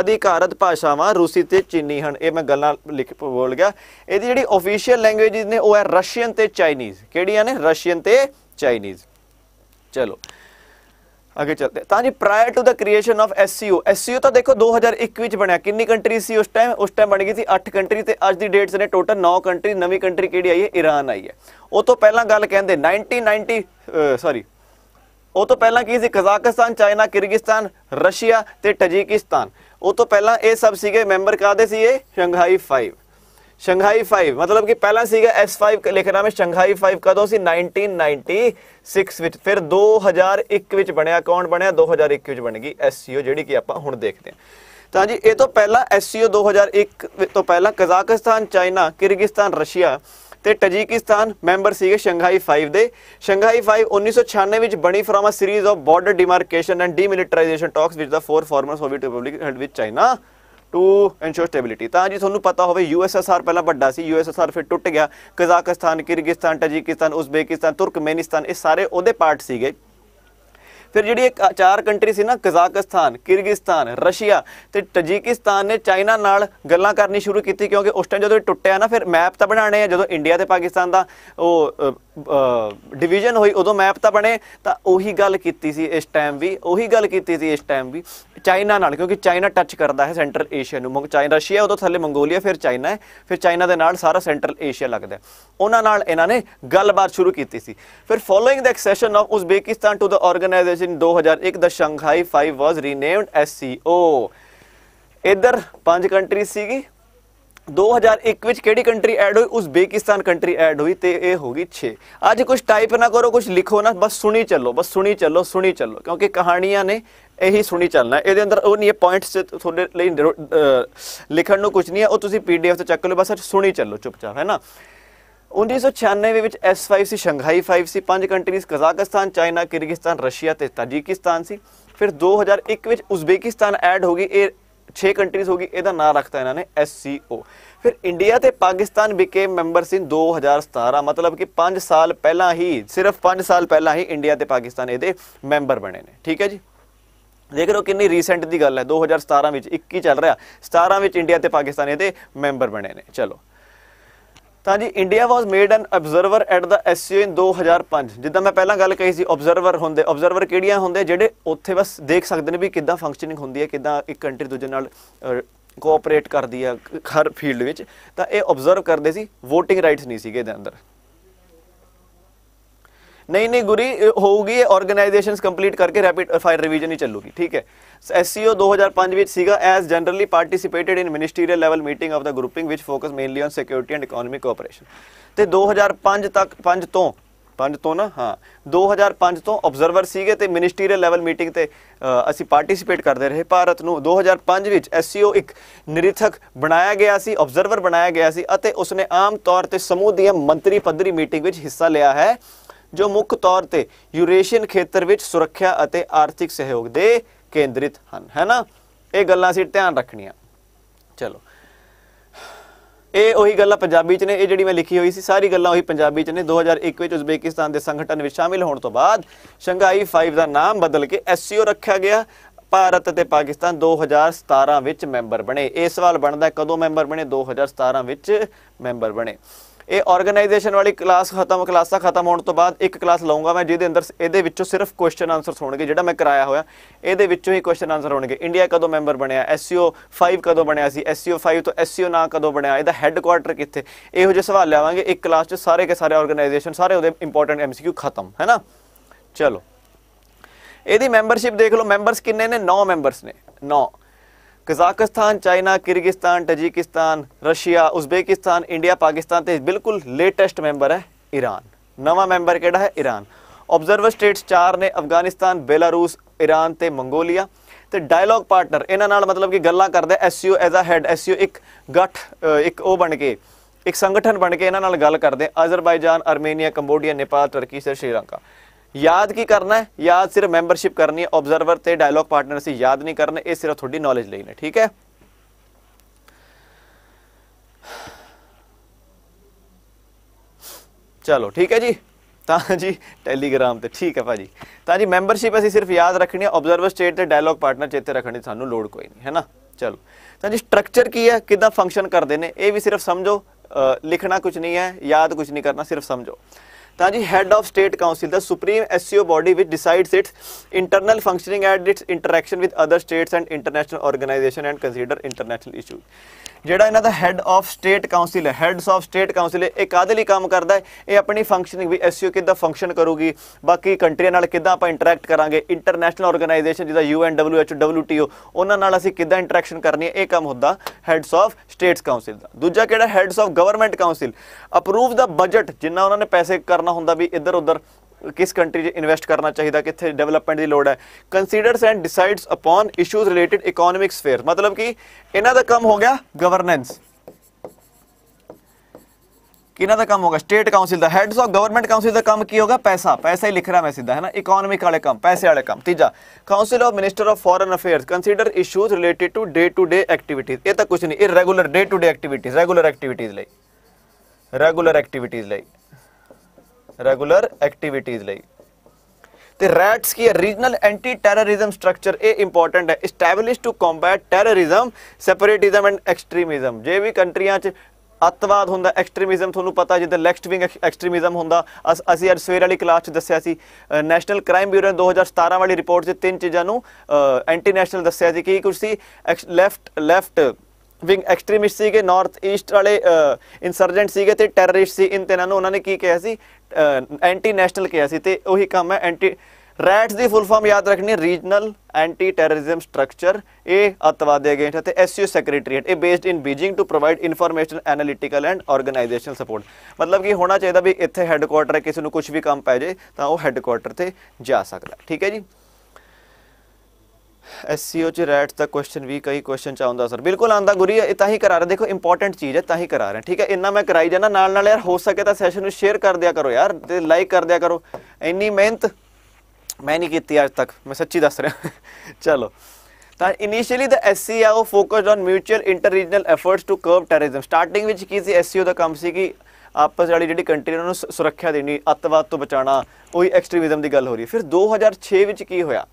ਅਧਿਕਾਰਤ ਭਾਸ਼ਾਵਾਂ ਰੂਸੀ ਤੇ ਚੀਨੀ ਹਨ ਇਹ ਮੈਂ ਗੱਲਾਂ ਲਿਖ ਬੋਲ ਗਿਆ ਇਹਦੀ ਜਿਹੜੀ ਅਫੀਸ਼ੀਅਲ ਲੈਂਗੁਏਜਸ ਨੇ ਉਹ ਹੈ ਰਸ਼ੀਅਨ ਤੇ ਚਾਈਨੀਜ਼ ਕਿਹੜੀਆਂ ਨੇ ਰਸ਼ੀਅਨ ਤੇ ਚਾਈਨੀਜ਼ ਚਲੋ ਅੱਗੇ ਚੱਲਦੇ ਤਾਂ ਜੀ prior to the creation of SCO SCO ਤਾਂ ਦੇਖੋ 2001 ਵਿੱਚ ਬਣਿਆ ਕਿੰਨੀ ਕੰਟਰੀ ਸੀ ਉਸ ਟਾਈਮ ਉਸ ਟਾਈਮ ਬਣ ਗਈ ਸੀ 8 ਕੰਟਰੀ ਤੇ ਅੱਜ ਦੀ ਡੇਟਸ ਨੇ ਟੋਟਲ 9 ਕੰਟਰੀ ਨਵੀਂ ਕੰਟਰੀ ਕਿਹੜੀ ਆਈ ਹੈ ਈਰਾਨ ਆਈ ਹੈ ਉਹ ਤੋਂ ਪਹਿਲਾਂ ਗੱਲ ਕਹਿੰਦੇ 1990 ਸੌਰੀ ਉਹ ਤੋਂ ਪਹਿਲਾਂ ਕੀ ਸੀ ਕਜ਼ਾਕਿਸਤਾਨ ਚਾਈਨਾ ਕਿਰਗਿਸਤਾਨ ਰਸ਼ੀਆ ਤੇ ਟਾਜਿਕਿਸਤਾਨ ਉਹ ਤੋਂ ਪਹਿਲਾਂ ਇਹ ਸਭ ਸੀਗੇ ਮੈਂਬਰ ਕਾਦੇ ਸੀ ਇਹ ਸ਼ੰਘਾਈ 5 ਸ਼ੰਘਾਈ 5 ਮਤਲਬ ਕਿ ਪਹਿਲਾਂ ਸੀਗਾ S5 ਲਿਖਣਾ ਮੈਂ ਸ਼ੰਘਾਈ 5 ਕਦੋਂ ਸੀ 1996 ਵਿੱਚ ਫਿਰ 2001 ਵਿੱਚ ਬਣਿਆ ਕੌਣ ਬਣਿਆ 2001 ਵਿੱਚ ਬਣ ਗਈ SCO ਜਿਹੜੀ ਕਿ ਆਪਾਂ ਹੁਣ ਦੇਖਦੇ ਹਾਂ ਤਾਂ ਜੀ ਇਹ ਤੋਂ ਪਹਿਲਾਂ SCO 2001 ਤੋਂ ਪਹਿਲਾਂ ਕਜ਼ਾਕਿਸਤਾਨ ਚਾਈਨਾ ਕਿਰਗਿਸਤਾਨ ਰਸ਼ੀਆ ਤੇ ਤਜਿਕਿਸਤਾਨ ਮੈਂਬਰ ਸੀਗੇ ਸ਼ੰਘਾਈ 5 ਦੇ ਸ਼ੰਘਾਈ 5 1996 ਵਿੱਚ ਬਣੀ from a series of border demarcation and demilitarisation talks with the four former Soviet republic and with China to ensure stability ਤਾਂ ਜੀ ਤੁਹਾਨੂੰ ਪਤਾ ਹੋਵੇ ਯੂਐਸਐਸਆਰ ਪਹਿਲਾਂ ਵੱਡਾ ਸੀ ਯੂਐਸਐਸਆਰ ਫਿਰ ਟੁੱਟ ਗਿਆ Kazakhstan Kyrgyzstan Tajikistan Uzbekistan Turkmenistan ਇਹ ਸਾਰੇ ਉਹਦੇ ਪਾਰਟ ਸੀਗੇ ਫਿਰ ਜਿਹੜੀ ਇੱਕ ਚਾਰ ਕੰਟਰੀ ਸੀ ਨਾ ਕਜ਼ਾਕਿਸਤਾਨ ਕਿਰਗਿਸਤਾਨ ਰਸ਼ੀਆ ਤੇ ਤਜਿਕਿਸਤਾਨ ਨੇ ਚਾਈਨਾ ਨਾਲ ਗੱਲਾਂ ਕਰਨੀ ਸ਼ੁਰੂ ਕੀਤੀ ਕਿਉਂਕਿ ਉਸ ਟਾਈਮ ਜਦੋਂ ਇਹ ਟੁੱਟਿਆ ਨਾ ਫਿਰ ਮੈਪ ਤਾਂ ਬਣਾਣੇ ਆ ਜਦੋਂ ਇੰਡੀਆ ਤੇ ਪਾਕਿਸਤਾਨ ਦਾ ਉਹ ਡਿਵੀਜ਼ਨ ਹੋਈ ਉਦੋਂ ਮੈਪ ਤਾਂ ਬਣੇ ਤਾਂ ਉਹੀ ਗੱਲ ਕੀਤੀ ਸੀ ਇਸ ਟਾਈਮ ਵੀ ਉਹੀ ਗੱਲ ਕੀਤੀ ਸੀ ਇਸ ਟਾਈਮ ਵੀ ਚਾਈਨਾ ਨਾਲ ਕਿਉਂਕਿ ਚਾਈਨਾ ਟੱਚ ਕਰਦਾ ਹੈ ਸੈਂਟਰਲ ਏਸ਼ੀਆ ਨੂੰ ਚਾਈਨਾ ਰਸ਼ੀਆ ਉਦੋਂ ਥੱਲੇ ਮੰਗੋਲੀਆ ਫਿਰ ਚਾਈਨਾ ਹੈ ਫਿਰ ਚਾਈਨਾ ਦੇ ਨਾਲ ਸਾਰਾ ਸੈਂਟਰਲ ਏਸ਼ੀਆ ਲੱਗਦਾ ਉਹਨਾਂ ਨਾਲ ਇਹਨਾਂ ਨੇ ਗੱਲਬਾਤ ਸ਼ੁਰੂ ਕੀਤੀ ਸੀ ਫਿਰ following the accession of Uzbekistan to the organisation 2001 the Shanghai 5 was renamed SCO ਇਧਰ ਪੰਜ ਕੰਟਰੀ ਸੀਗੀ 2001 ਵਿੱਚ ਕਿਹੜੀ ਕੰਟਰੀ ਐਡ ਹੋਈ ਉਜ਼ਬੇਕਿਸਤਾਨ ਕੰਟਰੀ ਐਡ ਹੋਈ ਤੇ ਇਹ ਹੋ ਗਈ 6 ਅੱਜ ਕੁਝ ਟਾਈਪ ਨਾ ਕਰੋ ਕੁਝ ਲਿਖੋ ਨਾ ਬਸ ਸੁਣੀ ਚੱਲੋ ਬਸ ਸੁਣੀ ਚੱਲੋ ਸੁਣੀ ਚੱਲੋ ਕਿਉਂਕਿ ਕਹਾਣੀਆਂ ਨੇ ਇਹੀ ਸੁਣੀ ਚੱਲਣਾ ਇਹਦੇ ਅੰਦਰ ਉਹ ਨਹੀਂ ਇਹ ਪੁਆਇੰਟਸ ਤੁਹਾਡੇ ਲਈ ਲਿਖਣ ਨੂੰ ਕੁਝ ਨਹੀਂ ਹੈ ਉਹ ਤੁਸੀਂ ਪੀਡੀਐਫ ਤੋਂ ਚੱਕ ਲਓ ਬਸ ਸੁਣੀ ਚੱਲੋ ਚੁੱਪਚਾਪ ਹੈ ਨਾ 1996 ਵਿੱਚ S5 ਸੀ ਸ਼ੰਘਾਈ 5 ਸੀ ਪੰਜ countries Kazakhstan China Kyrgyzstan Russia ਤੇ ਤਾਜਿਕਿਸਤਾਨ ਸੀ ਫਿਰ 2001 ਵਿੱਚ ਉਜ਼ਬੇਕਿਸਤਾਨ ਐਡ ਹੋ ਗਈ ਇਹ 6 ਕੰਟਰੀਜ਼ ਹੋ ਗਈ ਇਹਦਾ ਨਾਮ ਰੱਖਤਾ ਇਹਨਾਂ ਨੇ SCO ਫਿਰ ਇੰਡੀਆ ਤੇ ਪਾਕਿਸਤਾਨ ਬਿਕੇਮ ਮੈਂਬਰਸ ਇਨ 2017 ਮਤਲਬ ਕਿ 5 ਸਾਲ ਪਹਿਲਾਂ ਹੀ ਸਿਰਫ 5 ਸਾਲ ਪਹਿਲਾਂ ਹੀ ਇੰਡੀਆ ਤੇ ਪਾਕਿਸਤਾਨ ਇਹਦੇ ਮੈਂਬਰ ਬਣੇ ਨੇ ਠੀਕ ਹੈ ਜੀ ਦੇਖ ਰਹੇ ਹੋ ਕਿੰਨੀ ਰੀਸੈਂਟ ਦੀ ਗੱਲ ਹੈ 2017 ਵਿੱਚ 21 ਚੱਲ ਰਿਹਾ 17 ਵਿੱਚ ਇੰਡੀਆ ਤੇ ਪਾਕਿਸਤਾਨ ਇਹਦੇ ਮੈਂਬਰ ਬਣੇ ਨੇ ਚਲੋ ਤਾਂ ਜੀ India was made an observer at the SCO in 2005 ਜਿੱਦਾਂ ਮੈਂ ਪਹਿਲਾਂ ਗੱਲ ਕਹੀ ਸੀ ਆਬਜ਼ਰਵਰ ਹੁੰਦੇ ਆਬਜ਼ਰਵਰ ਕਿਹੜੀਆਂ ਹੁੰਦੇ ਜਿਹੜੇ ਉੱਥੇ ਬਸ ਦੇਖ ਸਕਦੇ ਨੇ ਵੀ ਕਿੱਦਾਂ ਫੰਕਸ਼ਨਿੰਗ ਹੁੰਦੀ ਹੈ ਕਿੱਦਾਂ ਇੱਕ ਕੰਟਰੀ ਦੂਜੇ ਨਾਲ ਕੋਆਪਰੇਟ ਕਰਦੀ ਹੈ ਹਰ ਫੀਲਡ ਵਿੱਚ ਤਾਂ ਇਹ ਆਬਜ਼ਰਵ ਕਰਦੇ ਸੀ VOTING RIGHTS ਨਹੀਂ ਸੀਗੇ ਇਹਦੇ ਅੰਦਰ ਨਹੀਂ ਨਹੀਂ ਗੁਰੀ ਹੋਊਗੀ ਆਰਗੇਨਾਈਜੇਸ਼ਨਸ ਕੰਪਲੀਟ ਕਰਕੇ ਰੈਪਿਡ ਫਾਇਰ ਰਿਵੀਜ਼ਨ ਹੀ ਚੱਲੂਗੀ ਠੀਕ ਹੈ ਐਸਸੀਓ 2005 ਵਿੱਚ ਸੀਗਾ as generally participated in ministerial level meeting of the grouping ਵਿੱਚ focus mainly on security and economic cooperation ਤੇ 2005 ਤੱਕ 5 ਤੋਂ 5 ਤੋਂ ਨਾ ਹਾਂ 2005 ਤੋਂ ਆਬਜ਼ਰਵਰ ਸੀਗੇ ਤੇ ਮਿਨਿਸਟਰੀਅਲ ਲੈਵਲ ਮੀਟਿੰਗ ਤੇ ਅਸੀਂ ਪਾਰਟਿਸਿਪੇਟ ਕਰਦੇ ਰਹੇ ਭਾਰਤ ਨੂੰ 2005 ਵਿੱਚ ਐਸਸੀਓ ਇੱਕ ਨਿਰਿਥਕ ਬਣਾਇਆ ਗਿਆ ਸੀ ਆਬਜ਼ਰਵਰ ਬਣਾਇਆ ਗਿਆ ਸੀ ਅਤੇ ਉਸਨੇ ਆਮ ਤੌਰ ਤੇ ਸਮੂਹ ਦੀਆਂ ਮੰਤਰੀ ਪੱਧਰੀ ਮੀਟਿੰਗ ਵਿੱਚ ਹਿੱਸਾ ਲਿਆ ਹੈ ਜੋ ਮੁੱਖ ਤੌਰ ਤੇ ਯੂਰੇਸ਼ੀਅਨ ਖੇਤਰ ਵਿੱਚ ਸੁਰੱਖਿਆ ਅਤੇ ਆਰਥਿਕ ਸਹਿਯੋਗ ਦੇ ਕੇਂਦਰਿਤ ਹਨ ਹੈਨਾ ਇਹ ਗੱਲਾਂ ਸੀ ਧਿਆਨ ਰੱਖਣੀਆਂ ਚਲੋ ਇਹ ਉਹੀ ਗੱਲਾਂ ਪੰਜਾਬੀ ਚ ਨੇ ਇਹ ਜਿਹੜੀ ਮੈਂ ਲਿਖੀ ਹੋਈ ਸੀ ਸਾਰੀ ਗੱਲਾਂ ਉਹੀ ਪੰਜਾਬੀ ਚ ਨੇ 2001 ਵਿੱਚ ਉਜ਼ਬੇਕਿਸਤਾਨ ਦੇ ਸੰਗਠਨ ਵਿੱਚ ਸ਼ਾਮਿਲ ਹੋਣ ਤੋਂ ਬਾਅਦ ਸ਼ੰਘਾਈ 5 ਦਾ ਨਾਮ ਬਦਲ ਕੇ ਐਸਸੀਓ ਰੱਖਿਆ ਗਿਆ ਭਾਰਤ ਅਤੇ ਪਾਕਿਸਤਾਨ 2017 ਵਿੱਚ ਮੈਂਬਰ ਬਣੇ ਇਹ ਸਵਾਲ ਬਣਦਾ ਕਦੋਂ ਮੈਂਬਰ ਬਣੇ 2017 ਵਿੱਚ ਮੈਂਬਰ ਬਣੇ ਇਹ ਆਰਗੇਨਾਈਜੇਸ਼ਨ ਵਾਲੀ ਕਲਾਸ ਖਤਮ ਕਲਾਸਾਂ ਖਤਮ ਹੋਣ ਤੋਂ ਬਾਅਦ ਇੱਕ ਕਲਾਸ ਲਾਉਂਗਾ ਮੈਂ ਜਿਹਦੇ ਅੰਦਰ ਇਹਦੇ ਵਿੱਚੋਂ ਸਿਰਫ ਕੁਐਸਚਨ ਆਨਸਰਸ ਹੋਣਗੇ ਜਿਹੜਾ ਮੈਂ ਕਰਾਇਆ ਹੋਇਆ ਇਹਦੇ ਵਿੱਚੋਂ ਹੀ ਕੁਐਸਚਨ ਆਨਸਰ ਹੋਣਗੇ ਇੰਡੀਆ ਕਦੋਂ ਮੈਂਬਰ ਬਣਿਆ ਐਸਸੀਓ 5 ਕਦੋਂ ਬਣਿਆ ਸੀ ਐਸਸੀਓ 5 ਤੋਂ ਐਸਸੀਓ ਨਾ ਕਦੋਂ ਬਣਿਆ ਇਹਦਾ ਹੈੱਡਕੁਆਰਟਰ ਕਿੱਥੇ ਇਹੋ ਜਿਹੇ ਸਵਾਲ ਲਿਆਵਾਂਗੇ ਇੱਕ ਕਲਾਸ 'ਚ ਸਾਰੇ ਕੇ ਸਾਰੇ ਆਰਗੇਨਾਈਜੇਸ਼ਨ ਸਾਰੇ ਉਹਦੇ ਇੰਪੋਰਟੈਂਟ ਐਮਸੀਕਿਊ ਖਤਮ ਹੈ ਨਾ ਚਲੋ ਇਹਦੀ ਮੈਂਬਰਸ਼ਿਪ ਦੇਖ ਲਓ ਮੈਂਬਰਸ ਕਿੰਨੇ ਨੇ 9 ਮੈਂਬਰਸ ਨੇ 9 Kazakhstan China Kyrgyzstan Tajikistan Russia Uzbekistan India Pakistan ਤੇ ਬਿਲਕੁਲ ਲੇਟੈਸਟ ਮੈਂਬਰ ਹੈ ਈਰਾਨ ਨਵਾਂ ਮੈਂਬਰ ਕਿਹੜਾ ਹੈ ਈਰਾਨ ਆਬਜ਼ਰਵਰ ਸਟੇਟਸ ਚਾਰ ਨੇ ਅਫਗਾਨਿਸਤਾਨ ਬੇਲਾਰੂਸ ਈਰਾਨ ਤੇ ਮੰਗੋਲੀਆ ਤੇ ਡਾਇਲੌਗ ਪਾਰਟਨਰ ਇਹਨਾਂ ਨਾਲ ਮਤਲਬ ਕਿ ਗੱਲਾਂ ਕਰਦਾ ਐਸਯੂ ਐਜ਼ ਅ ਹੈਡ ਐਸਯੂ ਇੱਕ ਗੱਠ ਇੱਕ ਉਹ ਬਣ ਕੇ ਇੱਕ ਸੰਗਠਨ ਬਣ ਕੇ ਇਹਨਾਂ ਨਾਲ ਗੱਲ ਕਰਦੇ ਅਜ਼ਰਬਾਈਜਾਨ ਅਰਮੇਨੀਆ ਕੰਬੋਡੀਆ ਨੇਪਾਲ ਤੁਰਕੀ ਤੇ ਸ਼੍ਰੀਲੰਕਾ ਯਾਦ ਕੀ ਕਰਨਾ ਹੈ ਯਾਦ ਸਿਰਫ ਮੈਂਬਰਸ਼ਿਪ ਕਰਨੀ ਹੈ ਆਬਜ਼ਰਵਰ ਤੇ ਡਾਇਲੌਗ ਪਾਰਟਨਰ ਸੀ ਯਾਦ ਨਹੀਂ ਕਰਨਾ ਇਹ ਸਿਰਫ ਤੁਹਾਡੀ ਨੌਲੇਜ ਨੇ ਠੀਕ ਹੈ ਚਲੋ ਠੀਕ ਹੈ ਜੀ ਤਾਂ ਜੀ ਟੈਲੀਗ੍ਰਾਮ ਤੇ ਠੀਕ ਹੈ ਭਾਜੀ ਤਾਂ ਜੀ ਮੈਂਬਰਸ਼ਿਪ ਅਸੀਂ ਸਿਰਫ ਯਾਦ ਰੱਖਣੀ ਹੈ ਆਬਜ਼ਰਵਰ ਸਟੇਟ ਤੇ ਡਾਇਲੌਗ ਪਾਰਟਨਰ ਚੇਤੇ ਰੱਖਣ ਦੀ ਸਾਨੂੰ ਲੋੜ ਕੋਈ ਨਹੀਂ ਹੈ ਨਾ ਚਲੋ ਤਾਂ ਜੀ ਸਟਰਕਚਰ ਕੀ ਹੈ ਕਿਦਾਂ ਫੰਕਸ਼ਨ ਕਰਦੇ ਨੇ ਇਹ ਵੀ ਸਿਰਫ ਸਮਝੋ ਲਿਖਣਾ ਕੁਝ ਨਹੀਂ ਹੈ ਯਾਦ ਕੁਝ ਨਹੀਂ ਕਰਨਾ ਸਿਰਫ ਸਮਝੋ ਤਾਂ ਜੀ head of state council the supreme SCO body which decides its internal functioning and its interaction with other states and international organisation and consider international issue ਜਿਹੜਾ ਇਹਨਾਂ ਦਾ ਹੈੱਡ ਆਫ ਸਟੇਟ ਕਾਉਂਸਲ ਹੈ ਹੈੱਡਸ ਆਫ ਸਟੇਟ ਕਾਉਂਸਲ ਇਹ ਕਾਦੇ ਲਈ ਕੰਮ ਕਰਦਾ ਹੈ ਇਹ ਆਪਣੀ ਫੰਕਸ਼ਨਿੰਗ ਵੀ ਐਸਸੀਓ ਕਿੱਦਾਂ ਫੰਕਸ਼ਨ ਕਰੂਗੀ ਬਾਕੀ ਕੰਟਰੀਆਂ ਨਾਲ ਕਿੱਦਾਂ ਆਪਾਂ ਇੰਟਰੈਕਟ ਕਰਾਂਗੇ ਇੰਟਰਨੈਸ਼ਨਲ ਆਰਗੇਨਾਈਜੇਸ਼ਨ ਜਿਹਦਾ ਯੂਐਨ ਡਬਲਯੂਐਚ ਡਬਲਯੂਟੀਓ ਉਹਨਾਂ ਨਾਲ ਅਸੀਂ ਕਿੱਦਾਂ ਇੰਟਰੈਕਸ਼ਨ ਕਰਨੀ ਹੈ ਇਹ ਕੰਮ ਹੁੰਦਾ ਹੈੱਡਸ ਆਫ ਸਟੇਟਸ ਕਾਉਂਸਲ ਦਾ ਦੂਜਾ ਕਿਹੜਾ heads of government council approve the budget ਜਿੰਨਾ ਉਹਨਾਂ ਨੇ ਪੈਸੇ ਕਰਨਾ ਕਰਨਾ ਹੁੰਦਾ ਵੀ ਇੱਧਰ ਉੱਧਰ ਕਿਸ ਕੰਟਰੀ 'ਚ ਇਨਵੈਸਟ ਕਰਨਾ ਚਾਹੀਦਾ ਕਿੱਥੇ ਡਿਵੈਲਪਮੈਂਟ ਦੀ ਲੋੜ ਹੈ considers and decides upon issues related economic sphere ਮਤਲਬ ਕਿ ਇਹਨਾਂ ਦਾ ਕੰਮ ਹੋ ਗਿਆ ਗਵਰਨੈਂਸ किना का काम होगा स्टेट काउंसिल का हेड्स ऑफ गवर्नमेंट काउंसिल का काम की होगा पैसा पैसा ही लिख रहा मैं सीधा है ना इकोनॉमिक वाले काम पैसे वाले काम तीजा council of minister of foreign affairs consider issues related to day to day activities ये तो कुछ नहीं ये regular day to day activities regular activities लाई रेगुलर एक्टिविटीज लाई ਰੈਗੂਲਰ ਐਕਟੀਵਿਟੀਜ਼ ਲਈ ਤੇ ਰੈਟਸ ਕੀ ਹੈ ਰੀਜਨਲ ਐਂਟੀ ਟੈਰਰਿਜ਼ਮ ਸਟਰਕਚਰ ਇਹ ਇੰਪੋਰਟੈਂਟ ਹੈ establish to combat terrorism separatism and extremism ਜੇ ਵੀ ਕੰਟਰੀਆਂ 'ਚ ਅੱਤਵਾਦ ਹੁੰਦਾ ਐਕਸਟ੍ਰੀਮਿਜ਼ਮ ਤੁਹਾਨੂੰ ਪਤਾ ਜਿੱਦਾਂ ਲੈਫਟ ਵਿੰਗ ਐਕਸਟ੍ਰੀਮਿਜ਼ਮ ਹੁੰਦਾ ਅਸੀਂ ਅੱਜ ਸਵੇਰ ਵਾਲੀ ਕਲਾਸ 'ਚ ਦੱਸਿਆ ਸੀ ਨੈਸ਼ਨਲ ਕ੍ਰਾਈਮ ਬਿਊਰੋ ਨੇ 2017 ਵਾਲੀ ਰਿਪੋਰਟ 'ਚ ਤਿੰਨ ਚੀਜ਼ਾਂ ਨੂੰ ਐਂਟੀ ਨੈਸ਼ਨਲ ਦੱਸਿਆ ਸੀ ਕੀ ਕੁਝ ਸੀ ਲੈਫਟ ਲੈਫਟ ਵਿੰਗ ਐਕਸਟ੍ਰੀਮਿਸਟ ਸੀਗੇ ਨਾਰਥ ਈਸਟ ਵਾਲੇ ਇਨਸਰਜੈਂਟ ਸੀਗੇ ਤੇ ਟੈਰਰਿਸਟ ਸੀ ਇਨ ਤਿੰਨਾਂ ਨੂੰ ਉਹਨਾਂ ਨੇ ਕੀ ਕਿਹਾ ਸੀ ਐਂਟੀ ਨੈਸ਼ਨਲ ਕਿਹਾ ਸੀ ਤੇ ਉਹੀ ਕੰਮ ਹੈ ਐਂਟੀ ਰੈਟਸ ਦੀ ਫੁੱਲ ਫਾਰਮ ਯਾਦ ਰੱਖਣੀ ਹੈ ਰੀਜਨਲ ਐਂਟੀ ਟੈਰਰਿਜ਼ਮ ਸਟਰਕਚਰ ਇਹ ਅਤਵਾਦ ਦੇ ਅਗੇਂਸਟ ਹੈ ਤੇ ਐਸਯੂ ਸੈਕਟਰੀਏਟ ਇਹ based in Beijing to provide information analytical and organisational support ਮਤਲਬ ਕਿ ਹੋਣਾ ਚਾਹੀਦਾ ਵੀ ਇੱਥੇ ਹੈੱਡਕੁਆਰਟਰ ਹੈ ਕਿਸੇ ਨੂੰ ਕੁਝ ਵੀ ਕੰਮ ਪੈ ਜੇ ਤਾਂ ਉਹ ਹੈੱਡਕੁਆਰਟਰ ਤੇ ਜਾ ਸਕਦਾ ਠੀਕ ਹੈ ਜੀ ਐਸਸੀਓ ਚ ਰੈਟ ਦਾ ਕੁਐਸਚਨ ਵੀ ਕਈ ਕੁਐਸਚਨ ਚ ਆਉਂਦਾ ਸਰ ਬਿਲਕੁਲ ਆਂਦਾ ਗੁਰੀ ਇਹ ਤਾਂ ਹੀ ਕਰਾ ਰਹੇ ਦੇਖੋ ਇੰਪੋਰਟੈਂਟ ਚੀਜ਼ ਹੈ ਤਾਂ ਹੀ ਕਰਾ ਰਹੇ ਠੀਕ ਹੈ ਇੰਨਾ ਮੈਂ ਕਰਾਈ ਜਾਣਾ ਨਾਲ ਨਾਲ ਯਾਰ ਹੋ ਸਕੇ ਤਾਂ ਸੈਸ਼ਨ ਨੂੰ ਸ਼ੇਅਰ ਕਰ ਦਿਆ ਕਰੋ ਯਾਰ ਤੇ ਲਾਈਕ ਕਰ ਦਿਆ ਕਰੋ ਇੰਨੀ ਮਿਹਨਤ ਮੈਂ ਨਹੀਂ ਕੀਤੀ ਅੱਜ ਤੱਕ ਮੈਂ ਸੱਚੀ ਦੱਸ ਰਿਹਾ ਚਲੋ ਤਾਂ ਇਨੀਸ਼ੀਅਲੀ ਦਾ ਐਸਸੀ ਆ ਉਹ focused on mutual inter regional efforts to curb terrorism starting ਵਿੱਚ ਕੀ ਸੀ ਐਸਸੀਓ ਦਾ ਕੰਮ ਸੀ ਕਿ ਆਪਸ ਵਾਲੀ ਜਿਹੜੀ ਕੰਟਰੀ ਉਹਨਾਂ ਨੂੰ ਸੁਰੱਖਿਆ ਦੇਣੀ ਅੱਤਵਾਦ ਤੋਂ ਬਚਾਉਣਾ ਉਹੀ ਐਕਸਟ੍ਰੀਮਿਜ਼ਮ ਦੀ ਗੱਲ ਹੋ ਰਹੀ ਹੈ ਫਿਰ 2006 ਵਿੱਚ ਕੀ ਹੋਇਆ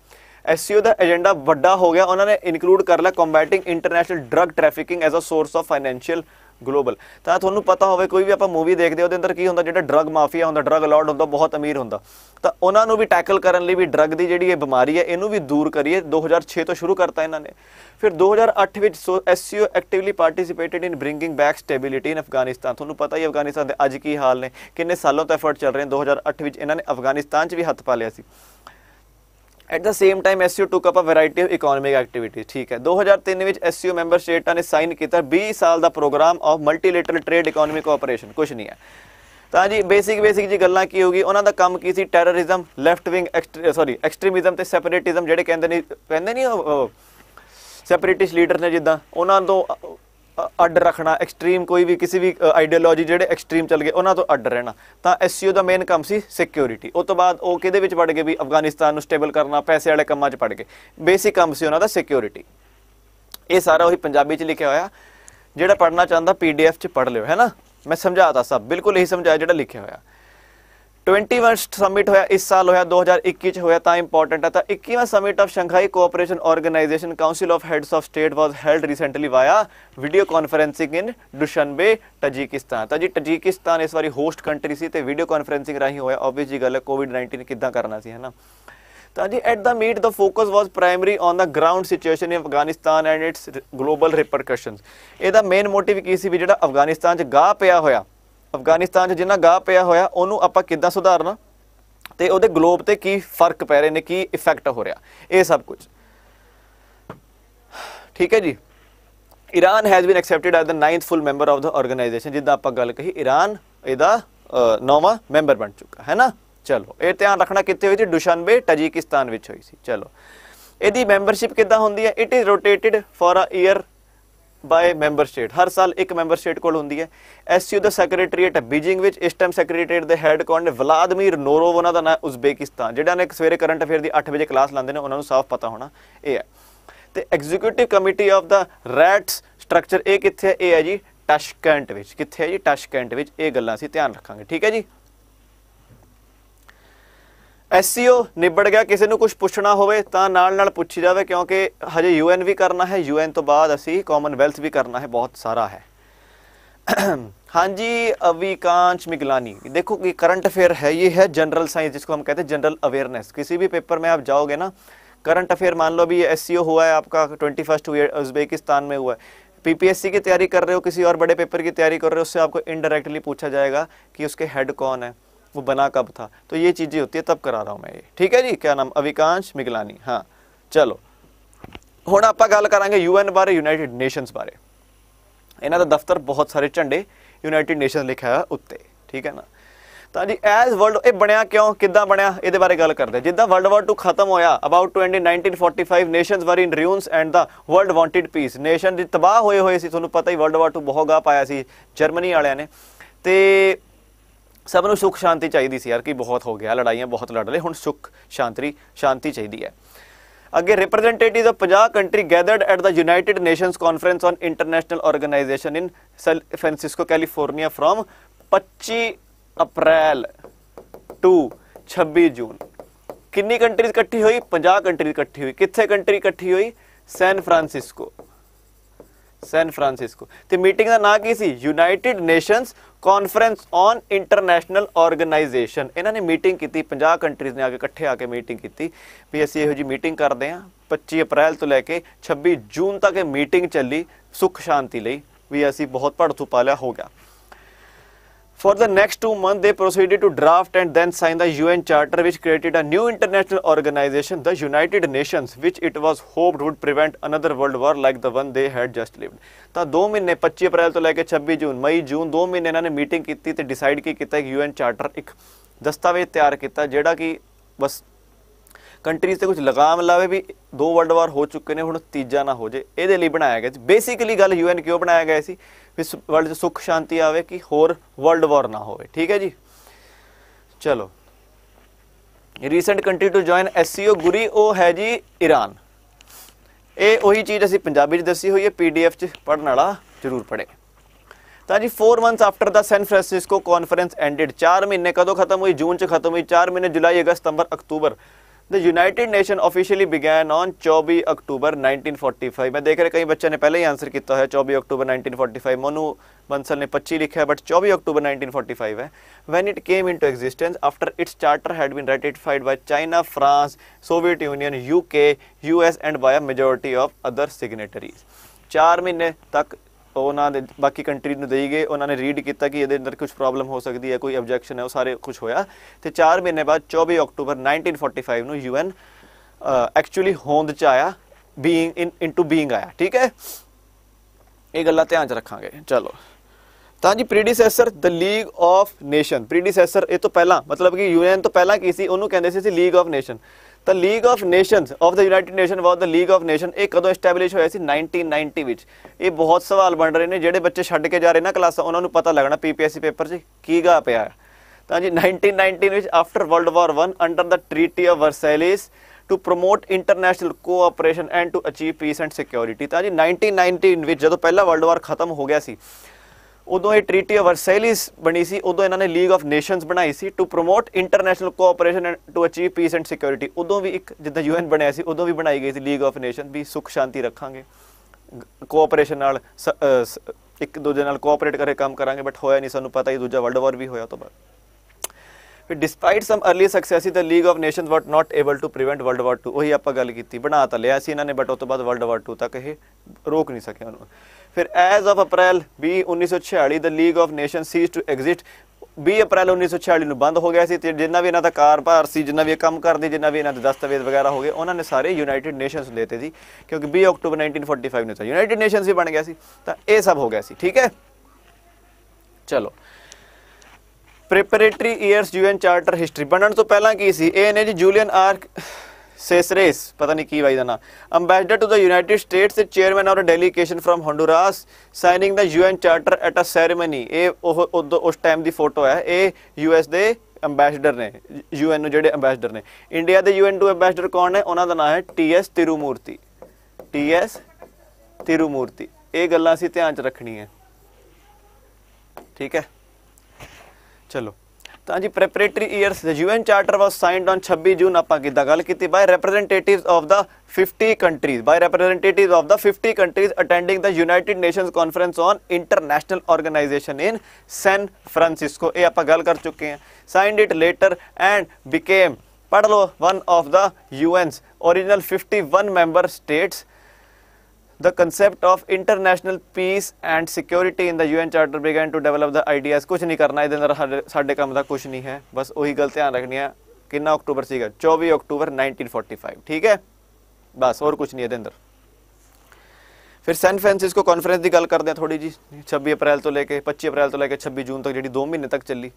ਐਸਸੀਓ ਦਾ ਏਜੰਡਾ ਵੱਡਾ ਹੋ ਗਿਆ ਉਹਨਾਂ ਨੇ ਇਨਕਲੂਡ ਕਰ ਲਿਆ combating international drug trafficking as a source of financial global ਤਾਂ ਤੁਹਾਨੂੰ ਪਤਾ ਹੋਵੇ ਕੋਈ ਵੀ ਆਪਾਂ ਮੂਵੀ ਦੇਖਦੇ ਉਹਦੇ ਅੰਦਰ ਕੀ ਹੁੰਦਾ ਜਿਹੜਾ ਡਰੱਗ ਮਾਫੀਆ ਹੁੰਦਾ ਡਰੱਗ ਲਾਰਡ ਹੁੰਦਾ ਬਹੁਤ ਅਮੀਰ ਹੁੰਦਾ ਤਾਂ ਉਹਨਾਂ ਨੂੰ ਵੀ ਟੈਕਲ ਕਰਨ ਲਈ ਵੀ ਡਰੱਗ ਦੀ ਜਿਹੜੀ ਇਹ ਬਿਮਾਰੀ ਹੈ ਇਹਨੂੰ ਵੀ ਦੂਰ ਕਰੀਏ 2006 ਤੋਂ ਸ਼ੁਰੂ ਕਰਤਾ ਇਹਨਾਂ ਨੇ ਫਿਰ 2008 ਵਿੱਚ SCO actively participated in bringing back stability in Afghanistan ਤੁਹਾਨੂੰ ਪਤਾ ਹੀ ਅਫਗਾਨਿਸਤਾਨ ਦੇ ਅੱਜ ਕੀ ਹਾਲ ਨੇ ਕਿੰਨੇ ਸਾਲਾਂ ਤੋਂ ਐਫਰਟ ਚੱਲ ਰਹੇ ਨੇ 2008 ਵਿੱਚ ਇਹਨਾਂ ਨੇ ਅਫਗਾਨਿਸਤਾਨ 'ਚ ਵੀ ਹੱਥ ਪਾ ਲਿਆ ਸੀ at the same time SU took up a variety of economic activities ਠੀਕ ਹੈ 2003 ਵਿੱਚ ਐਸਯੂ ਮੈਂਬਰ ਸਟੇਟਾਂ ਨੇ ਸਾਈਨ ਕੀਤਾ 20 ਸਾਲ ਦਾ programme of multilateral trade economic cooperation ਕੁਝ ਨਹੀਂ ਹੈ ਤਾਂ ਜੀ ਬੇਸਿਕ ਬੇਸਿਕ ਜੀ ਗੱਲਾਂ ਕੀ ਹੋਗੀ ਉਹਨਾਂ ਦਾ ਕੰਮ ਕੀ ਸੀ terrorism left wing sorry extremism ਤੇ ਸੈਪਰੇਟਿਜ਼ਮ ਜਿਹੜੇ ਕਹਿੰਦੇ ਨਹੀਂ ਕਹਿੰਦੇ ਨਹੀਂ ਸੈਪਰੇਟਿਸਟ ਲੀਡਰ ਨੇ ਜਿੱਦਾਂ ਉਹਨਾਂ ਤੋਂ ਅੱਡ ਰੱਖਣਾ ਐਕਸਟ੍ਰੀਮ ਕੋਈ ਵੀ ਕਿਸੇ ਵੀ ਆਈਡੀਓਲੋਜੀ ਜਿਹੜੇ ਐਕਸਟ੍ਰੀਮ ਚੱਲ ਗਏ ਉਹਨਾਂ ਤੋਂ ਅੱਡ ਰਹਿਣਾ ਤਾਂ ਐਸਸੀਓ ਦਾ ਮੇਨ ਕੰਮ ਸੀ ਸਿਕਿਉਰਿਟੀ ਉਸ ਤੋਂ ਬਾਅਦ ਉਹ ਕਿਹਦੇ ਵਿੱਚ ਵੜ ਗਏ ਵੀ ਅਫਗਾਨਿਸਤਾਨ ਨੂੰ ਸਟੇਬਲ ਕਰਨਾ ਪੈਸੇ ਵਾਲੇ ਕੰਮਾਂ 'ਚ ਪੜ ਗਏ ਬੇਸਿਕ ਕੰਮ ਸੀ ਉਹਨਾਂ ਦਾ ਸਿਕਿਉਰਿਟੀ ਇਹ ਸਾਰਾ ਉਹੀ ਪੰਜਾਬੀ 'ਚ ਲਿਖਿਆ ਹੋਇਆ ਜਿਹੜਾ ਪੜਨਾ ਚਾਹੁੰਦਾ ਪੀਡੀਐਫ 'ਚ ਪੜ ਲਿਓ ਹੈਨਾ ਮੈਂ ਸਮਝਾਤਾ ਸਭ ਬਿਲਕੁਲ ਇਹੀ ਸਮਝਾਇਆ ਜਿਹੜਾ ਲਿਖਿਆ ਹੋਇਆ 21 ਸਮਿਟ ਹੋਇਆ ਇਸ ਸਾਲ ਹੋਇਆ 2021 ਚ ਹੋਇਆ ਤਾਂ ਇੰਪੋਰਟੈਂਟ ਹੈ ਤਾਂ 21ਵਾਂ summit of Shanghai cooperation Organisation council of heads of state was held recently via video conferencing in Dushanbe Tajikistan ਤਾਂ ਜੀ ਤਜਿਕਿਸਤਾਨ ਇਸ ਵਾਰੀ ਹੋਸਟ ਕੰਟਰੀ ਸੀ ਤੇ ਵੀਡੀਓ ਕਾਨਫਰੈਂਸਿੰਗ ਰਾਹੀਂ ਹੋਇਆ ਆਬਵੀਅਸ ਜੀ ਗੱਲ ਹੈ ਕੋਵਿਡ-19 ਕਿੱਦਾਂ ਕਰਨਾ ਸੀ ਹੈਨਾ ਤਾਂ ਜੀ at the meet the focus was primary on the ground situation in Afghanistan and its global repercussions ਇਹਦਾ ਮੇਨ ਮੋਟਿਵ ਕੀ ਸੀ ਵੀ ਜਿਹੜਾ ਅਫਗਾਨਿਸਤਾਨ 'ਚ ਗਾਹ ਪਿਆ ਹੋਇਆ ਅਫਗਾਨਿਸਤਾਨ 'ਚ ਜਿੰਨਾ ਗਾਹ ਪਿਆ ਹੋਇਆ ਉਹਨੂੰ ਆਪਾਂ ਕਿੱਦਾਂ ਸੁਧਾਰਨਾ ਤੇ ਉਹਦੇ ਗਲੋਬ ਤੇ ਕੀ ਫਰਕ ਪੈ ਰਹੇ ਨੇ ਕੀ ਇਫੈਕਟ ਹੋ ਰਿਹਾ ਇਹ ਸਭ ਕੁਝ ਠੀਕ ਹੈ ਜੀ Iran has been accepted as the 9th full member of the organisation ਜਿੱਦਾਂ ਆਪਾਂ ਗੱਲ ਕਹੀ ਈਰਾਨ ਇਹਦਾ ਨੌਵਾਂ ਮੈਂਬਰ ਬਣ ਚੁੱਕਾ ਹੈ ਨਾ ਚਲੋ ਇਹ ਧਿਆਨ ਰੱਖਣਾ ਕਿੱਥੇ ਹੋਈ ਸੀ ਦੁਸ਼ਨਬੇ ਤਜਿਕਿਸਤਾਨ ਵਿੱਚ ਹੋਈ ਸੀ ਚਲੋ ਇਹਦੀ ਮੈਂਬਰਸ਼ਿਪ ਕਿੱਦਾਂ ਹੁੰਦੀ ਹੈ it is rotated for a year by member state ਹਰ ਸਾਲ ਇੱਕ ਮੈਂਬਰ ਸਟੇਟ ਕੋਲ ਹੁੰਦੀ ਹੈ ਐਸਸੀਓ ਦਾ ਸੈਕਟਰੀਏਟ ਹੈ ਬੀਜਿੰਗ ਵਿੱਚ ਇਸ ਟਾਈਮ ਸੈਕਟਰੀਏਟ ਦੇ ਹੈਡ ਕੌਣ ਨੇ ਵਲਾਦਮੀਰ ਨੋਰੋਵ ਉਹਨਾਂ ਦਾ ਨਾਮ ਉਜ਼ਬੇਕਿਸਤਾਨ ਜਿਹੜਾ ਨੇ ਸਵੇਰੇ ਕਰੰਟ ਅਫੇਅਰ ਦੀ 8 ਵਜੇ ਕਲਾਸ ਲਾਉਂਦੇ ਨੇ ਉਹਨਾਂ ਨੂੰ ਸਾਫ਼ ਪਤਾ ਹੋਣਾ ਇਹ ਹੈ ਤੇ executive committee of the RATS structure ਇਹ ਕਿੱਥੇ ਹੈ ਇਹ ਹੈ ਜੀ ਟਸ਼ਕੈਂਟ ਵਿੱਚ ਕਿੱਥੇ ਹੈ ਜੀ ਟਸ਼ਕੈਂਟ ਵਿੱਚ ਇਹ ਗੱਲਾਂ ਅਸੀਂ ਧਿਆਨ ਰੱਖਾਂਗੇ ਠੀਕ ਹੈ ਜੀ एस सी ओ निबड़ गया किसी कुछ पूछना ਤਾਂ ਨਾਲ ਨਾਲ ਪੁੱਛੀ ਜਾਵੇ ਕਿਉਂਕਿ ਹਜੇ ਯੂਐਨ ਵੀ ਕਰਨਾ ਹੈ ਯੂਐਨ ਤੋਂ ਬਾਅਦ ਅਸੀਂ ਕਾਮਨਵੈਲਥ ਵੀ ਕਰਨਾ ਹੈ ਬਹੁਤ ਸਾਰਾ ਹੈ ਹਾਂਜੀ अविकांश मिगलानी देखो कि करंट अफेयर है ये है जनरल साइंस जिसको हम कहते हैं जनरल अवेयरनेस किसी भी पेपर में आप जाओगे ना करंट अफेयर मान लो अभी एस सी ओ हुआ है आपका ट्वेंटी फर्स्ट उज्बेकिस्तान में हुआ है पीपीएससी की तैयारी कर रहे हो किसी और बड़े पेपर की तैयारी कर रहे हो उससे आपको इनडायरेक्टली पूछा जाएगा कि उसके हेड कौन है वो बना कब था तो ये चीज़ें होती है तब करा रहा हूँ मैं ये ठीक है जी क्या नाम ਅਵਿਕਾਂਸ਼ ਮਿਗਲਾਨੀ ਹਾਂ ਚਲੋ ਹੁਣ ਆਪਾਂ ਗੱਲ ਕਰਾਂਗੇ ਯੂਐਨ ਬਾਰੇ ਯੂਨਾਈਟਿਡ ਨੇਸ਼ਨਸ ਬਾਰੇ ਇਹਨਾਂ ਦਾ ਦਫ਼ਤਰ ਬਹੁਤ ਸਾਰੇ ਝੰਡੇ ਯੂਨਾਈਟਿਡ ਨੇਸ਼ਨ ਲਿਖਿਆ ਹੋਇਆ ਉੱਤੇ ਠੀਕ ਹੈ ਨਾ ਤਾਂ ਜੀ ਐਜ਼ ਵਰਲਡ ਇਹ ਬਣਿਆ ਕਿਉਂ ਕਿੱਦਾਂ ਬਣਿਆ ਇਹਦੇ ਬਾਰੇ ਗੱਲ ਕਰਦੇ ਜਿੱਦਾਂ ਵਰਲਡ ਵਾਰ 2 ਖਤਮ ਹੋਇਆ about 20 1945 nations were in ruins and the world wanted peace nation ਦੀ ਤਬਾਹ ਹੋਏ ਹੋਏ ਸੀ ਤੁਹਾਨੂੰ ਪਤਾ ਹੀ ਵਰਲਡ ਵਾਰ 2 ਬਹੁਤ ਗਾ ਪਾਇਆ ਸੀ ਜਰਮਨੀ ਵਾਲਿਆਂ ਨੇ ਤੇ ਸਭ ਨੂੰ ਸੁਖ ਸ਼ਾਂਤੀ ਚਾਹੀਦੀ ਸੀ ਯਾਰ ਕਿ ਬਹੁਤ ਹੋ ਗਿਆ ਲੜਾਈਆਂ ਬਹੁਤ ਲੜ ਲਏ ਹੁਣ ਸੁਖ ਸ਼ਾਂਤਰੀ ਸ਼ਾਂਤੀ ਚਾਹੀਦੀ ਹੈ ਅੱਗੇ representatives of 50 country gathered at the United Nations Conference on International Organisation in San Francisco California from 25 April to 26 June ਕਿੰਨੀ ਕੰਟਰੀਜ਼ ਇਕੱਠੀ ਹੋਈ 50 ਕੰਟਰੀ ਇਕੱਠੀ ਹੋਈ ਕਿੱਥੇ ਕੰਟਰੀ ਇਕੱਠੀ ਹੋਈ ਸੈਨ ਫ੍ਰਾਂਸਿਸਕੋ ਸੈਨ ਫਰਾਂਸਿਸਕੋ ਤੇ ਮੀਟਿੰਗ ਦਾ ਨਾਂ ਕੀ ਸੀ United Nations Conference on International Organisation ਇਹਨਾਂ ਨੇ ਮੀਟਿੰਗ ਕੀਤੀ 50 ਕੰਟਰੀਜ਼ ਨੇ ਆ ਕੇ ਇਕੱਠੇ ਆ ਕੇ ਮੀਟਿੰਗ ਕੀਤੀ ਵੀ ਅਸੀਂ ਇਹੋ ਜੀ ਮੀਟਿੰਗ ਕਰਦੇ ਆ 25 ਅਪ੍ਰੈਲ ਤੋਂ ਲੈ ਕੇ 26 ਜੂਨ ਤੱਕ ਇਹ ਮੀਟਿੰਗ ਚੱਲੀ ਸੁੱਖ ਸ਼ਾਂਤੀ ਲਈ ਵੀ ਅਸੀਂ ਬਹੁਤ ਭੜਥੂ ਪਾਲਿਆ ਹੋ ਗਿਆ For the next two months, they proceeded to draft and then sign the UN Charter, which created a new international organization, the United Nations, which it was hoped would prevent another world war like the one they had just lived. ਤਾਂ 2 ਮਹੀਨੇ 25 April, ਤੋਂ ਲੈ 26 June, ਮਈ June, 2 ਮਹੀਨੇ ਇਹਨਾਂ ਨੇ meeting ਕੀਤੀ ਤੇ decide ਕੀ ਕੀਤਾ UN Charter ਚਾਰਟਰ ਇੱਕ ਦਸਤਾਵੇਜ਼ ਤਿਆਰ ਕੀਤਾ ਜਿਹੜਾ ਕਿ ਬਸ ਕੰਟਰੀਜ਼ ਤੇ ਕੁਝ ਲਗਾਮ ਲਾਵੇ ਦੋ ਵਰਲਡ ਵਾਰ ਹੋ ਚੁੱਕੇ ਨੇ ਹੁਣ ਤੀਜਾ ਨਾ ਹੋ ਜੇ ਇਹਦੇ ਲਈ ਬਣਾਇਆ ਗਿਆ ਸੀ ਬੇਸਿਕਲੀ ਗੱਲ ਯੂਐਨ ਕਿਉਂ ਬਣਾਇਆ ਗਿਆ ਸੀ ਵੀ ਵਰਲਡ 'ਚ ਸੁੱਖ ਸ਼ਾਂਤੀ ਆਵੇ ਕਿ ਹੋਰ ਵਰਲਡ ਵਾਰ ਨਾ ਹੋਵੇ ਠੀਕ ਹੈ ਜੀ ਚਲੋ recent country to join SCO Guri ਉਹ ਹੈ ਜੀ ਈਰਾਨ ਇਹ ਉਹੀ ਚੀਜ਼ ਅਸੀਂ ਪੰਜਾਬੀ 'ਚ ਦੱਸੀ ਹੋਈ ਹੈ ਪੀਡੀਐਫ 'ਚ ਪੜਨ ਵਾਲਾ ਜ਼ਰੂਰ ਪੜੇ ਤਾਂ ਜੀ 4 months after the San Francisco conference ended 4 ਮਹੀਨੇ ਕਦੋਂ ਖਤਮ ਹੋਈ ਜੂਨ 'ਚ ਖਤਮ ਹੋਈ 4 ਮਹੀਨੇ ਜੁਲਾਈ ਅਗਸਤ ਸਤੰਬਰ ਅਕਤੂਬਰ the United nation officially began on 24 October 1945 मैं देख रहे कई बच्चे ने पहले ही आंसर किया है 24 अक्टूबर 1945 मनु बंसल ने 25 लिखा है बट 24 अक्टूबर 1945 है When it came into existence after its charter had been ratified by China France Soviet Union UK US and by a majority of other signatories चार महीने तक ਉਹਨਾਂ ਦੇ ਬਾਕੀ ਕੰਟਰੀ ਨੂੰ ਦੇਈ ਗਏ ਉਹਨਾਂ ਨੇ ਰੀਡ ਕੀਤਾ ਕਿ ਇਹਦੇ ਅੰਦਰ ਕੁਝ ਪ੍ਰੋਬਲਮ ਹੋ ਸਕਦੀ ਹੈ ਕੋਈ ਆਬਜੈਕਸ਼ਨ ਹੈ ਉਹ ਸਾਰੇ ਕੁਝ ਹੋਇਆ ਤੇ 4 ਮਹੀਨੇ ਬਾਅਦ 24 ਅਕਤੂਬਰ 1945 ਨੂੰ ਯੂਐਨ ਐਕਚੁਅਲੀ ਹੋਂਦ ਚ ਆਇਆ ਬੀਇੰਗ ਇਨ ਇਨਟੂ ਬੀਇੰਗ ਆਇਆ ਠੀਕ ਹੈ ਇਹ ਗੱਲਾਂ ਧਿਆਨ ਚ ਰੱਖਾਂਗੇ ਚਲੋ ਤਾਂ ਜੀ predecessor the League of Nation predecessor ਇਹ ਤੋਂ ਪਹਿਲਾਂ ਮਤਲਬ ਕਿ ਯੂਐਨ ਤੋਂ ਪਹਿਲਾਂ ਕੀ ਸੀ ਉਹਨੂੰ ਕਹਿੰਦੇ ਸੀ League of Nation the League of Nations of the United Nation was the League of Nation ਇਹ ਕਦੋਂ ਐਸਟੈਬਲਿਸ਼ ਹੋਇਆ ਸੀ 1990 ਵਿੱਚ ਇਹ ਬਹੁਤ ਸਵਾਲ ਬਣ ਰਹੇ ਨੇ ਜਿਹੜੇ ਬੱਚੇ ਛੱਡ ਕੇ ਜਾ ਰਹੇ ਨਾ ਕਲਾਸ ਉਹਨਾਂ ਨੂੰ ਪਤਾ ਲੱਗਣਾ ਪੀਪੀਐਸਸੀ ਪੇਪਰ 'ਚ ਕੀ ਗਾ ਪਿਆ ਤਾਂ ਜੀ 1919 ਵਿੱਚ after World War 1 under the Treaty of Versailles to promote international cooperation and to achieve peace and security ਤਾਂ ਜੀ 1919 ਵਿੱਚ ਜਦੋਂ ਪਹਿਲਾ ਵਰਲਡ ਵਾਰ ਖਤਮ ਹੋ ਗਿਆ ਸੀ ਉਦੋਂ ਇਹ ਟ੍ਰੀਟੀ ਆਫ ਵਰਸੈਲਿਸ ਬਣੀ ਸੀ ਉਦੋਂ ਇਹਨਾਂ ਨੇ ਲੀਗ ਆਫ ਨੇਸ਼ਨਸ ਬਣਾਈ ਸੀ to promote international cooperation to achieve peace and security ਉਦੋਂ ਵੀ ਇੱਕ ਜਿੱਦਾਂ ਯੂਐਨ ਬਣਿਆ ਸੀ ਉਦੋਂ ਵੀ ਬਣਾਈ ਗਈ ਸੀ ਲੀਗ ਆਫ ਨੇਸ਼ਨ ਵੀ ਸੁਖ ਸ਼ਾਂਤੀ ਰੱਖਾਂਗੇ ਕੋਆਪਰੇਸ਼ਨ ਨਾਲ ਇੱਕ ਦੂਜੇ ਨਾਲ ਕੋਆਪਰੇਟ ਕਰਕੇ ਕੰਮ ਕਰਾਂਗੇ ਬਟ ਹੋਇਆ ਨਹੀਂ ਸਾਨੂੰ ਪਤਾ ਹੀ ਦੂਜਾ ਵਰਲਡ ਵਾਰ ਵੀ ਹੋਇਆ ਤੋਂ ਬਾਅਦ ਫਿਰ despite some early successes the League of Nations what not able to prevent World War 2 ਉਹੀ ਆਪਾਂ ਗੱਲ ਕੀਤੀ ਬਣਾ ਤਾਂ ਲਿਆ ਸੀ ਇਹਨਾਂ ਨੇ ਬਟ ਉਸ ਤੋਂ ਬਾਅਦ ਵਰਲਡ ਵਾਰ 2 ਤੱਕ ਇਹ ਰੋਕ ਨਹੀਂ ਸਕਿਆ ਉਹਨੂੰ ਫਿਰ as of April 20 1946 the League of Nations cease to exist 20 ਅਪ੍ਰੈਲ 1946 ਨੂੰ ਬੰਦ ਹੋ ਗਿਆ ਸੀ ਤੇ ਜਿੰਨਾ ਵੀ ਇਹਨਾਂ ਦਾ ਕਾਰੋਬਾਰ ਸੀ ਜਿੰਨਾ ਵੀ ਇਹ ਕੰਮ ਕਰਦੇ ਜਿੰਨਾ ਵੀ ਇਹਨਾਂ ਦੇ ਦਸਤਾਵੇਜ਼ ਵਗੈਰਾ ਹੋ ਗਏ ਉਹਨਾਂ ਨੇ ਸਾਰੇ ਯੂਨਾਈਟਿਡ ਨੇਸ਼ਨਸ ਦੇਤੇ ਸੀ ਕਿਉਂਕਿ 20 ਅਕਤੂਬਰ 1945 ਨੂੰ ਤਾਂ ਯੂਨਾਈਟਿਡ ਨੇਸ਼ਨਸ ਹੀ ਬਣ ਗਿਆ ਸੀ ਤਾਂ ਇਹ ਸਭ ਹੋ ਗਿਆ ਸੀ ਠੀਕ ਹੈ ਚਲੋ preparatory years UN charter history ਬਣਨ ਤੋਂ ਪਹਿਲਾਂ ਕੀ ਸੀ ਇਹ ਨੇ ਜੀ ਜੂਲੀਅਨ ਆਰਕ ਸੇਸਰੇਸ ਪਤਾ ਨਹੀਂ ਕੀ ਵਾਈ ਦਾ ਨਾਮ ambassador to the United States ਦੇ chairman of a delegation from Honduras signing the UN charter at a ceremony ਇਹ ਉਹ ਉਸ ਟਾਈਮ ਦੀ ਫੋਟੋ ਹੈ ਇਹ ਯੂਐਸ ਦੇ ਅੰਬੈਸਡਰ ਨੇ ਯੂਐਨ ਨੂੰ ਜਿਹੜੇ ਅੰਬੈਸਡਰ ਨੇ ਇੰਡੀਆ ਦੇ ਯੂਐਨ ਟੂ ਅੰਬੈਸਡਰ ਕੌਣ ਨੇ ਉਹਨਾਂ ਦਾ ਨਾਮ ਹੈ ਟੀਐਸ ਤਿਰੂਮੂਰਤੀ ਟੀਐਸ ਤਿਰੂਮੂਰਤੀ ਇਹ ਗੱਲਾਂ ਸੀ ਧਿਆਨ 'ਚ ਰੱਖਣੀਆਂ ਠੀਕ ਹੈ ਚਲੋ ਤਾਂ ਜੀ preparatory years the UN charter was signed on 26 June ਆਪਾਂ ਕਿਦਾਂ ਗੱਲ ਕੀਤੀ by representatives of the 50 countries by representatives of the 50 countries attending the United Nations Conference on International Organisation in San Francisco ਇਹ ਆਪਾਂ ਗੱਲ ਕਰ ਚੁੱਕੇ ਹਾਂ signed it later and became ਪੜ ਲਓ one of the UN's original 51 member states the concept of international peace and security in the UN charter began to develop the ideas कुछ नहीं करना ਇਹਦੇ ਅੰਦਰ ਸਾਡੇ ਕੰਮ ਦਾ ਕੁਝ ਨਹੀਂ ਹੈ ਬਸ ਉਹੀ ਗੱਲ ਧਿਆਨ ਰੱਖਣੀ ਹੈ ਕਿੰਨਾ ਅਕਤੂਬਰ ਸੀਗਾ 24 ਅਕਤੂਬਰ 1945 ਠੀਕ ਹੈ ਬਸ ਹੋਰ ਕੁਝ ਨਹੀਂ ਇਹਦੇ ਅੰਦਰ ਫਿਰ ਸੈਨ ਫ੍ਰਾਂਸਿਸਕੋ ਕਾਨਫਰੰਸ ਦੀ ਗੱਲ ਕਰਦੇ ਆ ਥੋੜੀ ਜੀ 26 ਅਪ੍ਰੈਲ ਤੋਂ ਲੈ ਕੇ 25 ਅਪ੍ਰੈਲ ਤੋਂ ਲੈ ਕੇ 26 ਜੂਨ ਤੱਕ ਜਿਹੜੀ 2 ਮਹੀਨੇ ਤੱਕ ਚੱਲੀ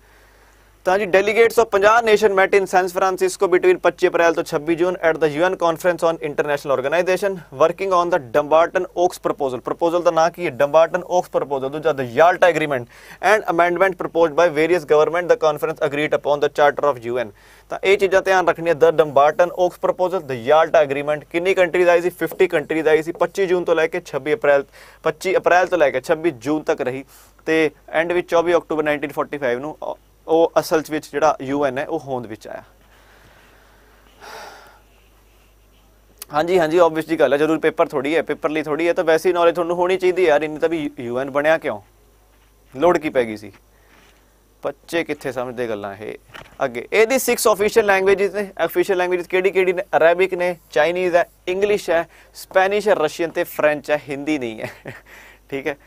ਤਾਂ ਜੀ delegates of 50 nation met in San Francisco between 25 April ਤੋਂ 26 June at the UN Conference on International Organisation working on the Dumbarton Oaks proposal proposal ਦਾ ਨਾਂ ਕੀ ਹੈ ਡੰਬਾਰਟਨ ਓਕਸ ਪ੍ਰਪੋਜ਼ਲ ਦੂਜਾ the Yalta agreement and amendment proposed by various government the conference agreed upon the charter of UN ਤਾਂ ਇਹ ਚੀਜ਼ਾਂ ਧਿਆਨ ਰੱਖਣੀਆਂ the Dumbarton Oaks proposal the Yalta agreement ਕਿੰਨੀ ਕੰਟਰੀਜ਼ ਆਈ ਸੀ 50 ਕੰਟਰੀਜ਼ ਆਈ ਸੀ 25 ਜੂਨ ਤੋਂ ਲੈ ਕੇ 26 ਅਪ੍ਰੈਲ 25 ਅਪ੍ਰੈਲ ਤੋਂ ਲੈ ਕੇ 26 ਜੂਨ ਤੱਕ ਰਹੀ ਤੇ ਐਂਡ ਵਿੱਚ 24 ਅਕਤੂਬਰ 1945 ਨੂੰ ਉਹ ਅਸਲ ਵਿੱਚ ਜਿਹੜਾ ਯੂਐਨ ਹੈ ਉਹ ਹੋਂਦ ਵਿੱਚ ਆਇਆ ਹਾਂਜੀ ਹਾਂਜੀ ਆਬਵੀਅਸਲੀ ਗੱਲ ਹੈ ਜਰੂਰ ਪੇਪਰ ਥੋੜੀ ਹੈ ਪੇਪਰ ਲਈ ਥੋੜੀ ਹੈ ਤਾਂ ਵੈਸੀ ਨੌਲੇਜ ਤੁਹਾਨੂੰ ਹੋਣੀ ਚਾਹੀਦੀ ਯਾਰ ਇੰਨੀ ਤਾਂ ਵੀ ਯੂਐਨ ਬਣਿਆ ਕਿਉਂ ਲੋੜ ਕੀ ਪੈ ਗਈ ਸੀ ਬੱਚੇ ਕਿੱਥੇ ਸਮਝਦੇ ਗੱਲਾਂ ਇਹ ਅੱਗੇ ਇਹਦੀ 6 ਆਫੀਸ਼ੀਅਲ ਲੈਂਗੁਏਜਸ ਨੇ ਆਫੀਸ਼ੀਅਲ ਲੈਂਗੁਏਜਸ ਕਿਹੜੀ ਕਿਹੜੀ ਨੇ ਅਰੇਬਿਕ ਨੇ ਚਾਈਨੀਜ਼ ਹੈ ਇੰਗਲਿਸ਼ ਹੈ ਸਪੈਨਿਸ਼ ਹੈ ਰਸ਼ੀਅਨ ਤੇ ਫ੍ਰੈਂਚ ਹੈ ਹਿੰਦੀ ਨਹੀਂ ਹੈ ਠੀਕ ਹੈ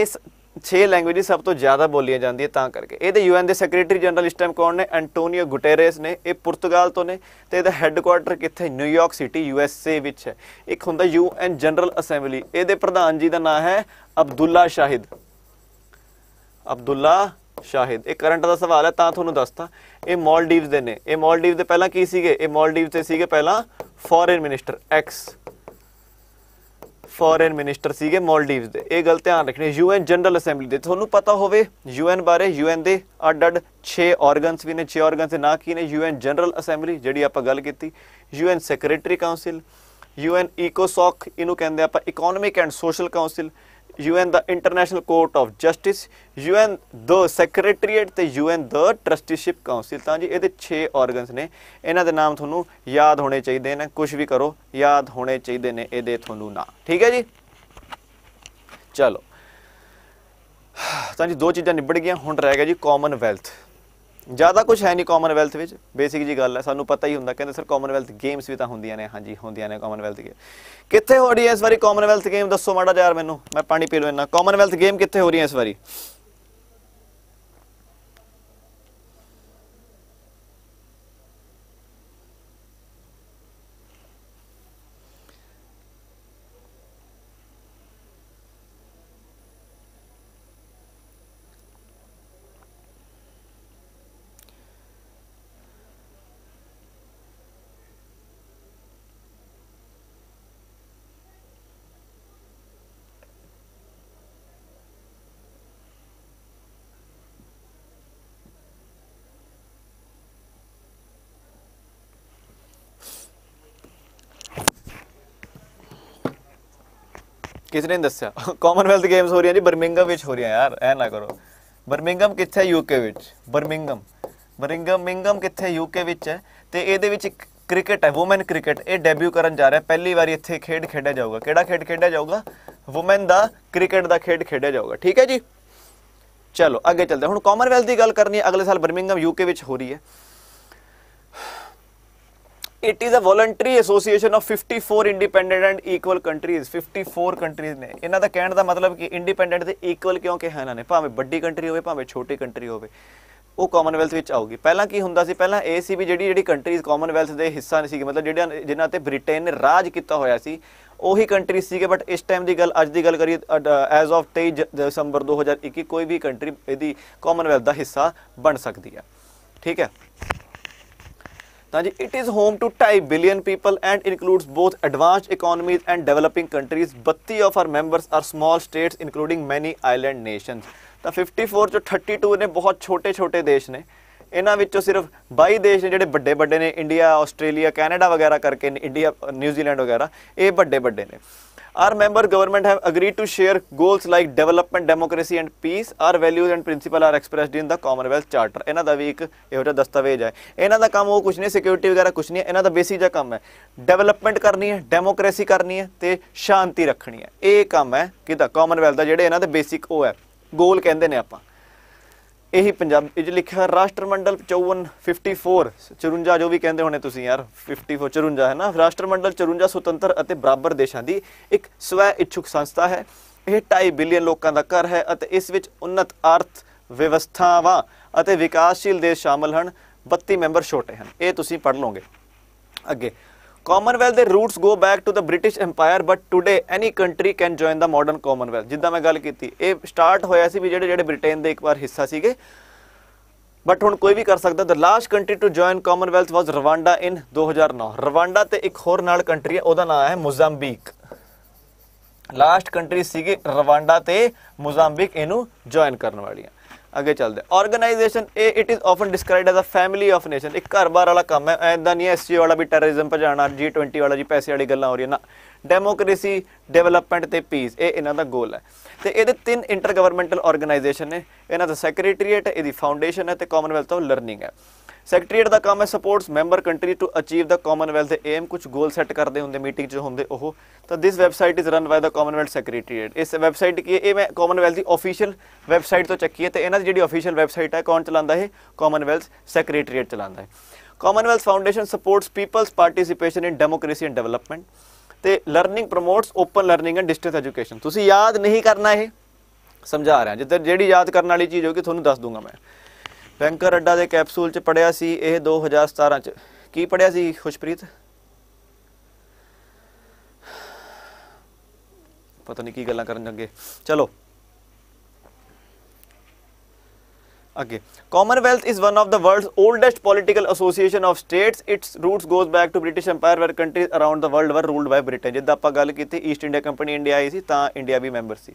ਇਸ 6 ਲੈਂਗੁਏਜਸ ਸਭ ਤੋਂ ਜ਼ਿਆਦਾ ਬੋਲੀਆਂ ਜਾਂਦੀਆਂ ਤਾਂ ਕਰਕੇ ਇਹਦੇ ਯੂਐਨ ਦੇ ਸੈਕਟਰੀ ਜਨਰਲ ਇਸ ਟਾਈਮ ਕੌਣ ਨੇ ਐਂਟੋਨੀਓ ਗੁਟੇਰੇਸ ਨੇ ਇਹ ਪੁਰਤਗਾਲ ਤੋਂ ਨੇ ਤੇ ਇਹਦਾ ਹੈੱਡਕੁਆਰਟਰ ਕਿੱਥੇ ਨਿਊਯਾਰਕ ਸਿਟੀ ਯੂਐਸਏ ਵਿੱਚ ਹੈ ਇੱਕ ਹੁੰਦਾ ਯੂਐਨ ਜਨਰਲ ਅਸੈਂਬਲੀ ਇਹਦੇ ਪ੍ਰਧਾਨ ਜੀ ਦਾ ਨਾਮ ਹੈ ਅਬਦੁੱਲਾ ਸ਼ਾਹਿਦ ਅਬਦੁੱਲਾ ਸ਼ਾਹਿਦ ਇਹ ਕਰੰਟ ਦਾ ਸਵਾਲ ਹੈ ਤਾਂ ਤੁਹਾਨੂੰ ਦੱਸਤਾ ਇਹ ਮਾਲਦੀਵਸ ਦੇ ਨੇ ਇਹ ਮਾਲਦੀਵਸ ਦੇ ਪਹਿਲਾਂ ਕੀ ਸੀਗੇ ਇਹ ਮਾਲਦੀਵਸ ਤੇ ਸੀਗੇ ਪਹਿਲਾਂ foreign minister ex foreign minister ਸੀਗੇ ਮਾਲਦੀਵਸ ਦੇ ਇਹ ਗੱਲ ਧਿਆਨ ਰੱਖਣੀ ਯੂਐਨ ਜਨਰਲ ਅਸੈਂਬਲੀ ਦੇ ਤੁਹਾਨੂੰ ਪਤਾ ਹੋਵੇ ਯੂਐਨ ਬਾਰੇ ਯੂਐਨ ਦੇ ਅੱਡ-ਅੱਡ 6 ਆਰਗਨਸ ਵੀ ਨੇ 6 ਆਰਗਨਸ ਨਾ ਕੀ ਨੇ ਯੂਐਨ ਜਨਰਲ ਅਸੈਂਬਲੀ ਜਿਹੜੀ ਆਪਾਂ ਗੱਲ ਕੀਤੀ ਯੂਐਨ ਸੈਕਟਰੀ ਕਾਉਂਸਲ ਯੂਐਨ ਈਕੋਸੌਕ ਇਹਨੂੰ ਕਹਿੰਦੇ ਆਪਾਂ economic and social council UN ਦਾ International Court of Justice UN ਦਾ ਸੈਕਟਰੀਏਟ ਤੇ ਯੂਐਨ ਦਾ ਟਰਸਟੀਸ਼ਿਪ ਕਾਉਂਸਲ ਤਾਂ ਜੀ ਇਹਦੇ 6 ਆਰਗਨਸ ਨੇ ਇਹਨਾਂ ਦੇ ਨਾਮ ਤੁਹਾਨੂੰ ਯਾਦ ਹੋਣੇ ਚਾਹੀਦੇ ਨੇ ਕੁਝ ਵੀ ਕਰੋ ਯਾਦ ਹੋਣੇ ਚਾਹੀਦੇ ਨੇ ਇਹਦੇ ਤੁਹਾਨੂੰ ਨਾਮ ਠੀਕ ਹੈ ਜੀ ਚਲੋ ਤਾਂ ਜੀ ਦੋ ਚੀਜ਼ਾਂ ਨਿਬੜ ਗਈਆਂ ਹੁਣ ਰਹਿ ਗਿਆ ਜੀ ਕਾਮਨਵੈਲਥ ਜ਼ਿਆਦਾ ਕੁਝ ਹੈ ਨਹੀਂ ਕਾਮਨਵੈਲਥ ਵਿੱਚ ਬੇਸਿਕ ਜੀ ਗੱਲ ਹੈ ਸਾਨੂੰ ਪਤਾ ਹੀ ਹੁੰਦਾ ਕਹਿੰਦੇ ਸਰ ਕਾਮਨਵੈਲਥ ਗੇਮਸ ਵੀ ਤਾਂ ਹੁੰਦੀਆਂ ਨੇ ਹਾਂਜੀ ਹੁੰਦੀਆਂ ਨੇ ਕਾਮਨਵੈਲਥ ਗੇਮ ਕਿੱਥੇ ਹੋ ਰਹੀ ਹੈ ਇਸ ਵਾਰੀ ਕਾਮਨਵੈਲਥ ਗੇਮ ਦੱਸੋ ਮਾੜਾ ਯਾਰ ਮੈਨੂੰ ਮੈਂ ਪਾਣੀ ਪੀ ਲਵਾਂ ਇੰਨਾ ਕਾਮਨਵੈਲਥ ਗੇਮ ਕਿੱਥੇ ਹੋ ਰਹੀ ਹੈ ਇਸ ਵਾਰੀ ਕਿਸ ਨੇ ਦੱਸਿਆ ਕਾਮਨਵੈਲਥ ਗੇਮਸ ਹੋ ਰਹੀਆਂ ਜੀ ਬਰਮਿੰਗਮ ਵਿੱਚ ਹੋ ਰਹੀਆਂ ਯਾਰ ਐ ਨਾ ਕਰੋ ਬਰਮਿੰਗਮ ਕਿੱਥੇ ਯੂਕੇ ਵਿੱਚ ਬਰਮਿੰਗਮ ਬਰਮਿੰਗਮ ਮਿੰਗਮ ਕਿੱਥੇ ਯੂਕੇ ਵਿੱਚ ਹੈ ਤੇ ਇਹਦੇ ਵਿੱਚ ਇੱਕ ਕ੍ਰਿਕਟ ਹੈ ਔਮਨ ਕ੍ਰਿਕਟ ਇਹ ਡੈਬਿਊ ਕਰਨ ਜਾ ਰਿਹਾ ਪਹਿਲੀ ਵਾਰੀ ਇੱਥੇ ਖੇਡ ਖੇਡਿਆ ਜਾਊਗਾ ਕਿਹੜਾ ਖੇਡ ਖੇਡਿਆ ਜਾਊਗਾ ਔਮਨ ਦਾ ਕ੍ਰਿਕਟ ਦਾ ਖੇਡ ਖੇਡਿਆ ਜਾਊਗਾ ਠੀਕ ਹੈ ਜੀ ਚਲੋ ਅੱਗੇ ਚੱਲਦੇ ਹੁਣ ਕਾਮਨਵੈਲਥ ਦੀ ਗੱਲ ਕਰਨੀ ਹੈ ਅਗਲੇ ਸਾਲ ਬਰਮਿੰਗਮ ਯੂਕੇ ਵਿੱਚ ਹੋ ਰਹੀ ਹੈ it is a voluntary association of 54 independent and equal countries 54 countries ਨੇ ਇਹਨਾਂ ਦਾ ਕਹਿਣ ਦਾ ਮਤਲਬ ਕਿ ਇੰਡੀਪੈਂਡੈਂਟ ਤੇ ਇਕੁਅਲ ਕਿਉਂ ਕਿਹਾ ਇਹਨਾਂ ਨੇ ਭਾਵੇਂ ਵੱਡੀ ਕੰਟਰੀ ਹੋਵੇ ਭਾਵੇਂ ਛੋਟੀ ਕੰਟਰੀ ਹੋਵੇ ਉਹ ਕਾਮਨਵੈਲਥ ਵਿੱਚ ਆਊਗੀ ਪਹਿਲਾਂ ਕੀ ਹੁੰਦਾ ਸੀ ਪਹਿਲਾਂ ਇਹ ਸੀ ਵੀ ਜਿਹੜੀ ਜਿਹੜੀ ਕੰਟਰੀਜ਼ ਕਾਮਨਵੈਲਥ ਦੇ ਹਿੱਸਾ ਨਹੀਂ ਸੀਗੇ ਮਤਲਬ ਜਿਹੜਿਆਂ ਜਿਨ੍ਹਾਂ ਤੇ ਬ੍ਰਿਟੇਨ ਨੇ ਰਾਜ ਕੀਤਾ ਹੋਇਆ ਸੀ ਉਹੀ ਕੰਟਰੀ ਸੀਗੇ ਬਟ ਇਸ ਟਾਈਮ ਦੀ ਗੱਲ ਅੱਜ ਦੀ ਗੱਲ ਕਰੀਏ ਐਜ਼ ਆਫ 23 ਦਸੰਬਰ 2021 ਕੋਈ ਵੀ ਕੰਟਰੀ ਇਹਦੀ ਕਾਮਨਵੈਲਥ ਦਾ ਹਿੱਸਾ ਬਣ ਸਕਦੀ ਹੈ ਠੀਕ ਹੈ ਤਾਂ ਜੀ it is home to 2.5 billion people and includes both advanced economies and developing countries 32 of our members are small states including many island nations ਤਾਂ 54 ਚੋਂ 32 ਨੇ ਬਹੁਤ ਛੋਟੇ-ਛੋਟੇ ਦੇਸ਼ ਨੇ ਇਹਨਾਂ ਵਿੱਚੋਂ ਸਿਰਫ 22 ਦੇਸ਼ ਨੇ ਜਿਹੜੇ ਵੱਡੇ ਵੱਡੇ ਨੇ ਇੰਡੀਆ ਆਸਟ੍ਰੇਲੀਆ ਕੈਨੇਡਾ ਵਗੈਰਾ ਕਰਕੇ ਇੰਡੀਆ ਨਿਊਜ਼ੀਲੈਂਡ ਵਗੈਰਾ ਇਹ ਵੱਡੇ ਵੱਡੇ ਨੇ Our member government have agreed to share goals like development, democracy and peace. Our values and principle are expressed in the Commonwealth Charter. ਇਹਨਾਂ ਦਾ ਵੀ ਇੱਕ ਇਹੋ ਜਿਹਾ ਦਸਤਾਵੇਜ਼ ਹੈ ਇਹਨਾਂ ਦਾ ਕੰਮ ਉਹ ਕੁਝ ਨਹੀਂ ਸਿਕਿਉਰਿਟੀ ਵਗੈਰਾ ਕੁਝ ਨਹੀਂ ਇਹਨਾਂ ਦਾ ਬੇਸਿਕ ਜਿਹਾ ਕੰਮ ਹੈ ਡਿਵੈਲਪਮੈਂਟ ਕਰਨੀ ਹੈ ਡੈਮੋਕ੍ਰੇਸੀ ਕਰਨੀ ਹੈ ਤੇ ਸ਼ਾਂਤੀ ਰੱਖਣੀ ਹੈ ਇਹ ਕੰਮ ਹੈ ਕਿਦਾ ਕਾਮਨਵੈਲਥ ਦਾ ਜਿਹੜੇ ਇਹਨਾਂ ਦੇ ਬੇਸਿਕ ਉਹ ਹੈ ਗੋਲ ਕਹਿੰਦੇ ਨੇ ਆਪਾਂ ਇਹੀ ਪੰਜਾਬੀ 'ਚ ਲਿਖਿਆ ਰਾਸ਼ਟਰਮੰਡਲ 54 54 ਜੋ ਵੀ ਕਹਿੰਦੇ ਹੋਣੇ ਤੁਸੀਂ ਯਾਰ 54 54 ਹੈ ਨਾ ਰਾਸ਼ਟਰਮੰਡਲ 54 ਸੁਤੰਤਰ ਅਤੇ ਬਰਾਬਰ ਦੇਸ਼ਾਂ ਦੀ ਇੱਕ ਸਵੈ ਇਛੁਕ ਸੰਸਥਾ ਹੈ ਇਹ 2.5 ਬਿਲੀਅਨ ਲੋਕਾਂ ਦਾ ਘਰ ਹੈ ਅਤੇ ਇਸ ਵਿੱਚ ਉન્નਤ ਆਰਥ ਵਿਵਸਥਾਵਾਂ ਅਤੇ ਵਿਕਾਸਸ਼ੀਲ ਦੇਸ਼ ਸ਼ਾਮਲ ਹਨ 32 ਮੈਂਬਰ ਛੋਟੇ ਹਨ ਇਹ ਤੁਸੀਂ ਪੜ੍ਹ ਲਓਗੇ ਅੱਗੇ ਕਾਮਨਵੈਲਥ ਦੇ roots go back to the British Empire but today any country can join the modern Commonwealth ਜਿੱਦਾਂ ਮੈਂ ਗੱਲ ਕੀਤੀ ਇਹ ਸਟਾਰਟ ਹੋਇਆ ਸੀ ਵੀ ਜਿਹੜੇ ਜਿਹੜੇ ਬ੍ਰਿਟੇਨ ਦੇ ਇੱਕ ਵਾਰ ਹਿੱਸਾ ਸੀਗੇ ਬਟ ਹੁਣ ਕੋਈ ਵੀ ਕਰ ਸਕਦਾ the last country to join Commonwealth was Rwanda in 2009 Rwanda ਤੇ ਇੱਕ ਹੋਰ ਨਾਲ ਕੰਟਰੀ ਹੈ ਉਹਦਾ ਨਾਮ ਹੈ ਮੋਜ਼ਾਂਬੀਕ ਲਾਸਟ ਕੰਟਰੀ ਸੀਗੇ ਰਵਾਂਡਾ ਤੇ ਮੋਜ਼ਾਂਬੀਕ ਇਹਨੂੰ ਜੁਆਇਨ ਕਰਨ ਵਾਲੀਆਂ ਅੱਗੇ ਚੱਲਦੇ ਆਰਗੇਨਾਈਜੇਸ਼ਨ ਇਹ it is often described as a family of nation ਇੱਕ ਘਰ-ਬਾਰ ਵਾਲਾ ਕੰਮ ਹੈ ਐਦਾਂ ਨਹੀਂ ਐਸਸੀ ਵਾਲਾ ਵੀ ਟੈਰਰਿਜ਼ਮ ਭਜਾਣਾ ਜੀ20 ਵਾਲਾ ਜੀ ਪੈਸੇ ਵਾਲੀ ਗੱਲਾਂ ਹੋ ਰਹੀਆਂ ਨਾ ਡੈਮੋਕ੍ਰੇਸੀ ਡਿਵੈਲਪਮੈਂਟ ਤੇ ਪੀਸ ਇਹ ਇਹਨਾਂ ਦਾ ਗੋਲ ਹੈ ਤੇ ਇਹਦੇ ਤਿੰਨ ਇੰਟਰ ਗਵਰਨਮੈਂਟਲ ਆਰਗੇਨਾਈਜੇਸ਼ਨ ਨੇ ਇਹਨਾਂ ਦਾ ਸੈਕਟਰੀਏਟ ਇਹਦੀ ਫਾਊਂਡੇਸ਼ਨ ਹੈ ਤੇ ਕਾਮਨਵੈਲਥ ਆਫ ਲਰਨਿੰਗ ਹੈ ਸੈਕਟਰੀਏਟ ਦਾ ਕੰਮ ਹੈ supports member country to achieve the Commonwealth ਦੇ ਏਮ ਕੁਝ ਗੋਲ ਸੈੱਟ ਕਰਦੇ ਹੁੰਦੇ ਮੀਟਿੰਗ 'ਚ ਹੁੰਦੇ ਉਹ ਤਾਂ this website is run by the Commonwealth Secretariat ਇਸ ਵੈਬਸਾਈਟ ਕੀ ਇਹ ਮੈਂ ਕਾਮਨਵੈਲਥ ਦੀ ਅਫੀਸ਼ੀਅਲ ਵੈਬਸਾਈਟ ਤੋਂ ਚੱਕੀ ਹੈ ਤੇ ਇਹਨਾਂ ਦੀ ਜਿਹੜੀ ਅਫੀਸ਼ੀਅਲ ਵੈਬਸਾਈਟ ਹੈ ਕੌਣ ਚਲਾਉਂਦਾ ਹੈ ਕਾਮਨਵੈਲਥ ਸੈਕਟਰੀਏਟ ਚਲਾਉਂਦਾ ਹੈ Commonwealth Foundation supports people's participation in democracy and development ਤੇ learning promotes open learning and distance education ਤੁਸੀਂ ਯਾਦ ਨਹੀਂ ਕਰਨਾ ਇਹ ਸਮਝਾ ਰਿਹਾ ਜਿੱਦਾਂ ਜਿਹੜੀ ਯਾਦ ਕਰਨ ਵਾਲੀ ਚੀਜ਼ ਹੋਗੀ ਤੁਹਾਨੂੰ ਦੱਸ ਦੂੰਗਾ ਮੈਂ ਬੈਂਕਰ ਅੱਡਾ ਦੇ ਕੈਪਸੂਲ ਚ ਪੜਿਆ ਸੀ ਇਹ 2017 ਚ ਕੀ ਪੜਿਆ ਸੀ ਖੁਸ਼ਪ੍ਰੀਤ ਪਤਾ ਨਹੀਂ ਕੀ ਗੱਲਾਂ ਕਰਨ ਲੱਗੇ ਚਲੋ ਅੱਗੇ Commonwealth is one of the world's oldest political association of states its roots goes back to British Empire where countries around the world were ruled by Britain ਜਿੱਦਾਂ ਆਪਾਂ ਗੱਲ ਕੀਤੀ ਈਸਟ ਇੰਡੀਆ ਕੰਪਨੀ ਇੰਡੀਆ ਆਈ ਸੀ ਤਾਂ India ਵੀ member ਸੀ